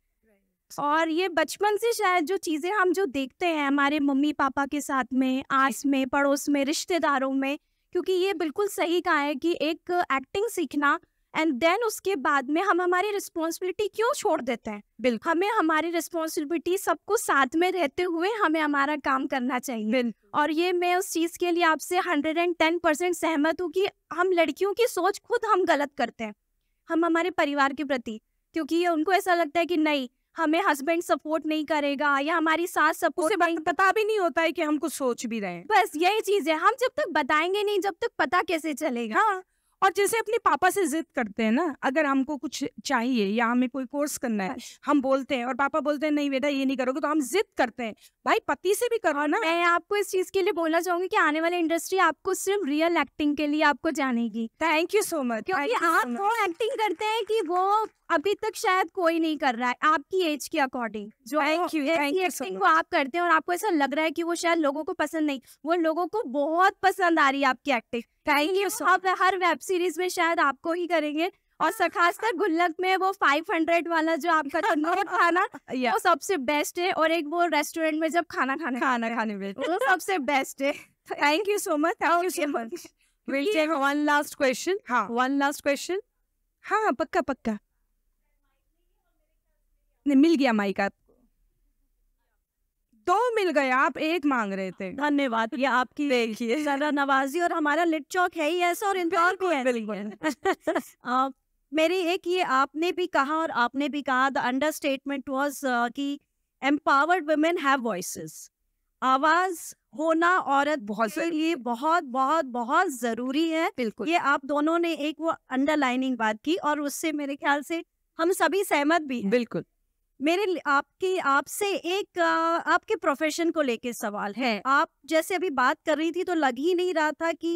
और ये बचपन से शायद जो चीज़ें हम जो देखते हैं हमारे मम्मी पापा के साथ में आस में पड़ोस में रिश्तेदारों में क्योंकि ये बिल्कुल सही कहा है कि एक एक्टिंग सीखना एंड देन उसके बाद में हम हमारी रिस्पॉन्सिबिलिटी क्यों छोड़ देते हैं बिल्कुल हमें हमारी रिस्पॉन्सिबिलिटी सबको साथ में रहते हुए हमें हमारा काम करना चाहिए और ये मैं उस चीज के लिए आपसे हंड्रेड एंड टेन परसेंट सहमत हूँ कि हम लड़कियों की सोच खुद हम गलत करते हैं हम हमारे परिवार के प्रति क्योंकि ये उनको ऐसा लगता है कि नहीं हमें हस्बैंड सपोर्ट नहीं करेगा या हमारी सास सपोर्ट नहीं पता भी नहीं होता है कि हम कुछ सोच भी रहे हैं बस यही चीज है हम जब तक बताएंगे नहीं जब तक पता कैसे चलेगा हाँ। और जैसे अपने पापा से जिद करते हैं ना अगर हमको कुछ चाहिए या हमें कोई कोर्स करना है हाँ। हम बोलते हैं और पापा बोलते हैं नहीं बेटा ये नहीं करोगे तो हम जिद करते हैं भाई पति से भी करो ना मैं आपको इस चीज के लिए बोलना चाहूंगी कि आने वाली इंडस्ट्री आपको सिर्फ रियल एक्टिंग के लिए आपको जानेगी थैंक यू सो मच क्योंकि आप वो एक्टिंग करते हैं कि वो अभी तक शायद कोई नहीं कर रहा है आपकी एज के अकॉर्डिंग जो थैंक यू एक्टिंग वो आप करते हैं और आपको ऐसा लग रहा है कि वो शायद लोगों को पसंद नहीं वो लोगों को बहुत पसंद आ रही है आपकी एक्टिंग थैंक यू सो आप हर वेब सीरीज में शायद आपको ही करेंगे और हाँ। खास कर गुल्लक में वो 500 वाला जो आपका तंदूर तो था ना yeah. वो सबसे बेस्ट है और एक वो रेस्टोरेंट में जब खाना खाने खाना खाने में वो सबसे बेस्ट है thank you so much thank you so much will take one last question हां वन लास्ट क्वेश्चन हां पक्का पक्का ने मिल गया माइक आप दो तो मिल गए आप एक मांग रहे थे धन्यवाद ये आपकी देखिए जरा नवाजी और हमारा लिट चौक है ही ऐसा और इंतजार को है मेरी एक ये आपने भी कहा और आपने भी कहा द अंडर स्टेटमेंट कि एम्पावर्ड वुमेन हैव वॉइसेस आवाज होना औरत बहुत के लिए बहुत बहुत बहुत जरूरी है बिल्कुल ये आप दोनों ने एक वो अंडरलाइनिंग बात की और उससे मेरे ख्याल से हम सभी सहमत भी हैं बिल्कुल मेरे आपके आपसे एक आपके प्रोफेशन को लेके सवाल है आप जैसे अभी बात कर रही थी तो लग ही नहीं रहा था कि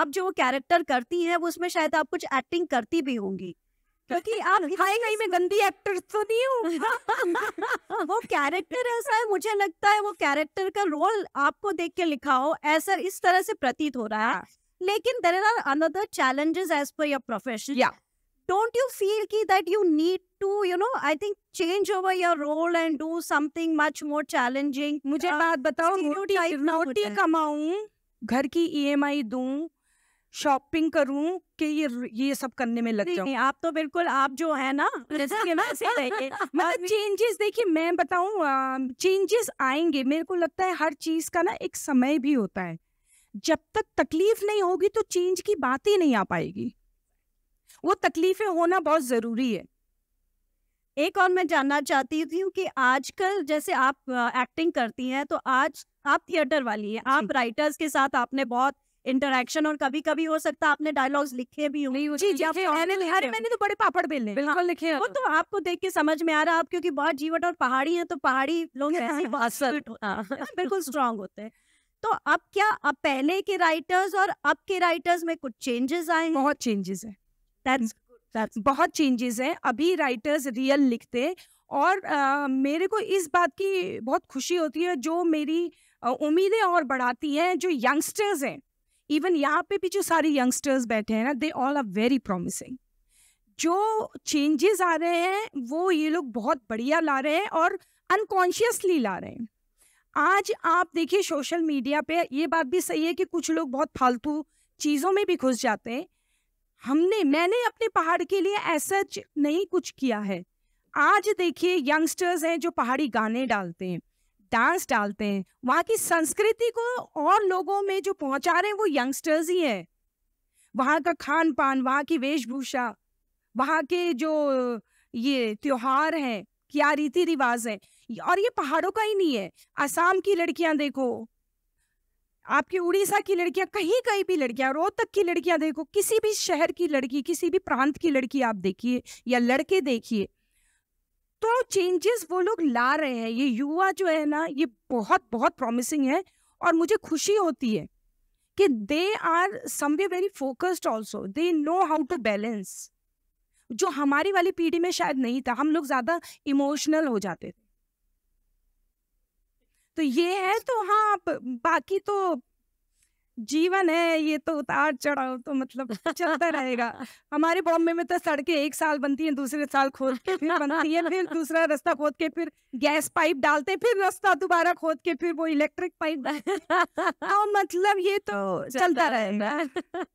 आप जो कैरेक्टर करती हैं वो उसमें शायद आप कुछ एक्टिंग करती भी होंगी क्योंकि आप हाय हाय मैं गंदी एक्टर तो नहीं हूँ वो कैरेक्टर ऐसा है मुझे लगता है वो कैरेक्टर का रोल आपको देख के लिखा हो ऐसा इस तरह से प्रतीत हो रहा है हाँ। लेकिन there are another challenges as per your profession don't you feel ki, that you need to, you know, I think change over your role and do something much more challenging? मुझे बात बताओ रोटी कमाऊं घर की ईएमआई e दूं shopping करूं कि ये ये सब करने में लग जाऊं नहीं आप तो बिल्कुल आप जो है ना ना मतलब चेंजेस देखिए मैं बताऊं चेंजेस आएंगे मेरे को लगता है हर चीज का ना एक समय भी होता है जब तक तकलीफ नहीं होगी तो चेंज की बात ही नहीं आ पाएगी वो तकलीफें होना बहुत ज़रूरी है एक और मैं जानना चाहती थी कि आजकल जैसे आप एक्टिंग करती हैं तो आज आप थिएटर वाली हैं आप राइटर्स के साथ आपने बहुत इंटरेक्शन और कभी कभी हो सकता है आपने डायलॉग्स लिखे भी तो होंगे जी जी तो मैंने तो बड़े पापड़ बेलने बिल्कुल लिखे हाँ, वो तो आपको देख के समझ में आ रहा है आप क्योंकि बहुत जीवट और पहाड़ी हैं तो पहाड़ी लोग हाँ। हाँ, बिल्कुल स्ट्रांग होते हैं तो अब क्या अब पहले के राइटर्स और अब के राइटर्स में कुछ चेंजेस आए बहुत चेंजेस है That's बहुत चेंजेस हैं अभी राइटर्स रियल लिखते हैं और आ, मेरे को इस बात की बहुत खुशी होती है जो मेरी उम्मीदें और बढ़ाती हैं जो यंगस्टर्स हैं इवन यहाँ पे भी जो सारे यंगस्टर्स बैठे हैं ना they all are very promising जो चेंजेस आ रहे हैं वो ये लोग बहुत बढ़िया ला रहे हैं और अनकॉन्शियसली ला रहे हैं आज आप देखिए सोशल मीडिया पे ये बात भी सही है कि कुछ लोग बहुत फालतू चीज़ों में भी घुस जाते हैं हमने मैंने अपने पहाड़ के लिए ऐसा नहीं कुछ किया है आज देखिए यंगस्टर्स हैं जो पहाड़ी गाने डालते हैं डांस डालते हैं वहाँ की संस्कृति को और लोगों में जो पहुंचा रहे हैं वो यंगस्टर्स ही हैं वहाँ का खान पान वहाँ की वेशभूषा वहाँ के जो ये त्योहार हैं क्या रीति रिवाज हैं और ये पहाड़ों का ही नहीं है असम की लड़कियां देखो आपकी उड़ीसा की लड़कियां कहीं कहीं भी लड़कियां रोहतक की लड़कियां देखो किसी भी शहर की लड़की किसी भी प्रांत की लड़की आप देखिए या लड़के देखिए तो चेंजेस वो लोग ला रहे हैं ये युवा जो है ना ये बहुत बहुत प्रॉमिसिंग है और मुझे खुशी होती है कि they are some very focused also they know how to balance जो हमारी वाली पीढ़ी में शायद नहीं था हम लोग ज़्यादा इमोशनल हो जाते थे तो ये है तो हाँ बाकी तो जीवन है ये तो उतार चढ़ाव तो मतलब चलता रहेगा हमारे बॉम्बे में तो सड़कें एक साल बनती हैं दूसरे साल खोद के फिर बनती है फिर दूसरा रास्ता खोद के फिर गैस पाइप डालते फिर रास्ता दोबारा खोद के फिर वो इलेक्ट्रिक पाइप डालते तो मतलब ये तो चलता रहेगा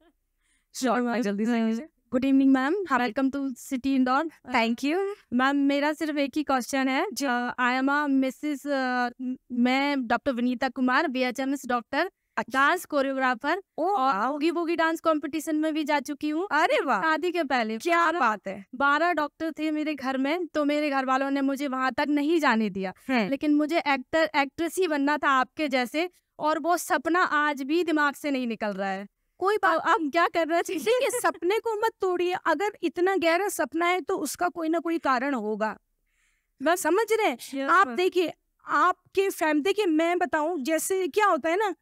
जल्दी से good evening ma'am welcome to city Indore thank you ma'am मेरा सिर्फ एक ही क्वेश्चन है जो आई एम मिसेस मिसिस मैं doctor Vinita Kumar B H M S doctor dance choreographer और ओगी बोगी डांस कंपटीशन में भी जा चुकी हूँ अरे वाह शादी के पहले क्या बात है बारह डॉक्टर थे मेरे घर में तो मेरे घर वालों ने मुझे वहां तक नहीं जाने दिया लेकिन मुझे एक्टर एक्ट्रेस ही बनना था आपके जैसे और वो सपना आज भी दिमाग से नहीं निकल रहा है कोई तो बात आप क्या करना चाहिए सपने को मत तोड़िए अगर इतना गहरा सपना है तो उसका कोई ना कोई कारण होगा बस समझ रहे हैं अच्छा, आप हाँ। देखिए आपके फैम देखिए मैं बताऊं जैसे क्या होता है ना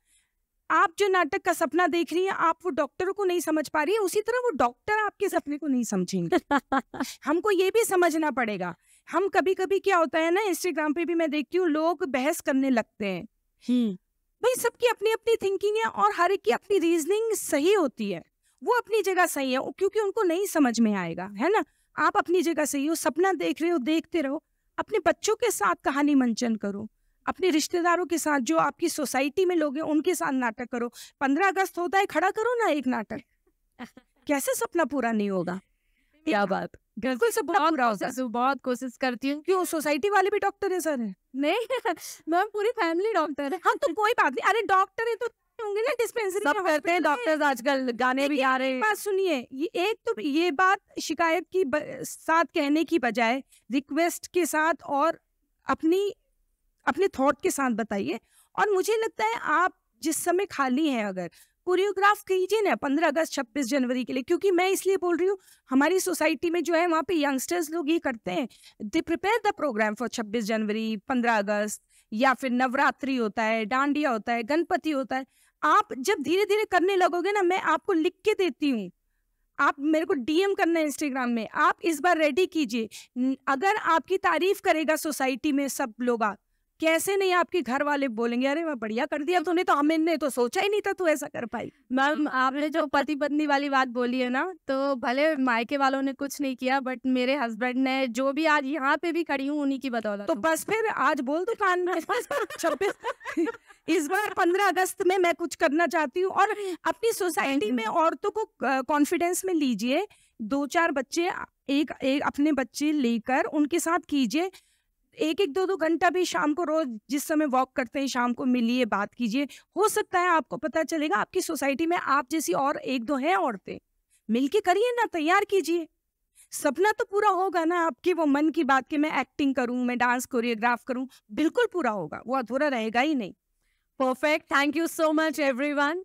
आप जो नाटक का सपना देख रही हैं आप वो डॉक्टर को नहीं समझ पा रही है उसी तरह वो डॉक्टर आपके सपने को नहीं समझेंगे हमको ये भी समझना पड़ेगा हम कभी कभी क्या होता है ना इंस्टाग्राम पे भी मैं देखती हूँ लोग बहस करने लगते हैं भाई सबकी अपनी अपनी थिंकिंग है और हर एक की अपनी रीजनिंग सही होती है वो अपनी जगह सही है क्योंकि उनको नहीं समझ में आएगा है ना आप अपनी जगह सही हो सपना देख रहे हो देखते रहो अपने बच्चों के साथ कहानी मंचन करो अपने रिश्तेदारों के साथ जो आपकी सोसाइटी में लोग हैं उनके साथ नाटक करो पंद्रह अगस्त होता है खड़ा करो ना एक नाटक कैसे सपना पूरा नहीं होगा क्या बात बिल्कुल से बहुत कोशिश करती हूँ क्यों सोसाइटी वाले भी डॉक्टर है सर नहीं मैम पूरी फैमिली डॉक्टर है हाँ तो कोई बात नहीं अरे डॉक्टर है तो होंगे ना डिस्पेंसरी सब करते हैं डॉक्टर्स आजकल गाने भी आ रहे हैं बात सुनिए ये एक तो ये बात शिकायत की ब, साथ कहने की बजाय रिक्वेस्ट के साथ और अपनी अपने थॉट के साथ बताइए और मुझे लगता है आप जिस समय खाली हैं अगर कोरियोग्राफ कीजिए ना पंद्रह अगस्त छब्बीस जनवरी के लिए क्योंकि मैं इसलिए बोल रही हूँ हमारी सोसाइटी में जो है वहाँ पे यंगस्टर्स लोग ये करते हैं they prepare the programme for छब्बीस जनवरी पंद्रह अगस्त या फिर नवरात्रि होता है डांडिया होता है गणपति होता है आप जब धीरे धीरे करने लगोगे ना मैं आपको लिख के देती हूँ आप मेरे को डीएम करना है इंस्टाग्राम में आप इस बार रेडी कीजिए अगर आपकी तारीफ करेगा सोसाइटी में सब लोग कैसे नहीं आपके घर वाले बोलेंगे अरे वह बढ़िया कर दिया तूने तो हमने तो सोचा ही नहीं था तू ऐसा कर पाई मैम आपने जो पति पत्नी वाली बात बोली है ना तो भले मायके वालों ने कुछ नहीं किया बट मेरे हस्बैंड ने जो भी आज यहाँ पे भी खड़ी हूँ उन्हीं की बदौलत तो बस फिर आज बोल दो कान छब्बीस इस बार पंद्रह अगस्त में मैं कुछ करना चाहती हूँ और अपनी सोसाइटी में हम्म। औरतों को कॉन्फिडेंस में लीजिए दो चार बच्चे एक एक अपने बच्चे लेकर उनके साथ कीजिए एक एक दो दो घंटा भी शाम को रोज जिस समय वॉक करते हैं शाम को मिलिए बात कीजिए हो सकता है आपको पता चलेगा आपकी सोसाइटी में आप जैसी और एक दो हैं औरतें मिलके करिए ना तैयार कीजिए सपना तो पूरा होगा ना आपके वो मन की बात के मैं एक्टिंग करूं मैं डांस कोरियोग्राफ करूं बिल्कुल पूरा होगा वो अधूरा रहेगा ही नहीं perfect thank you so much everyone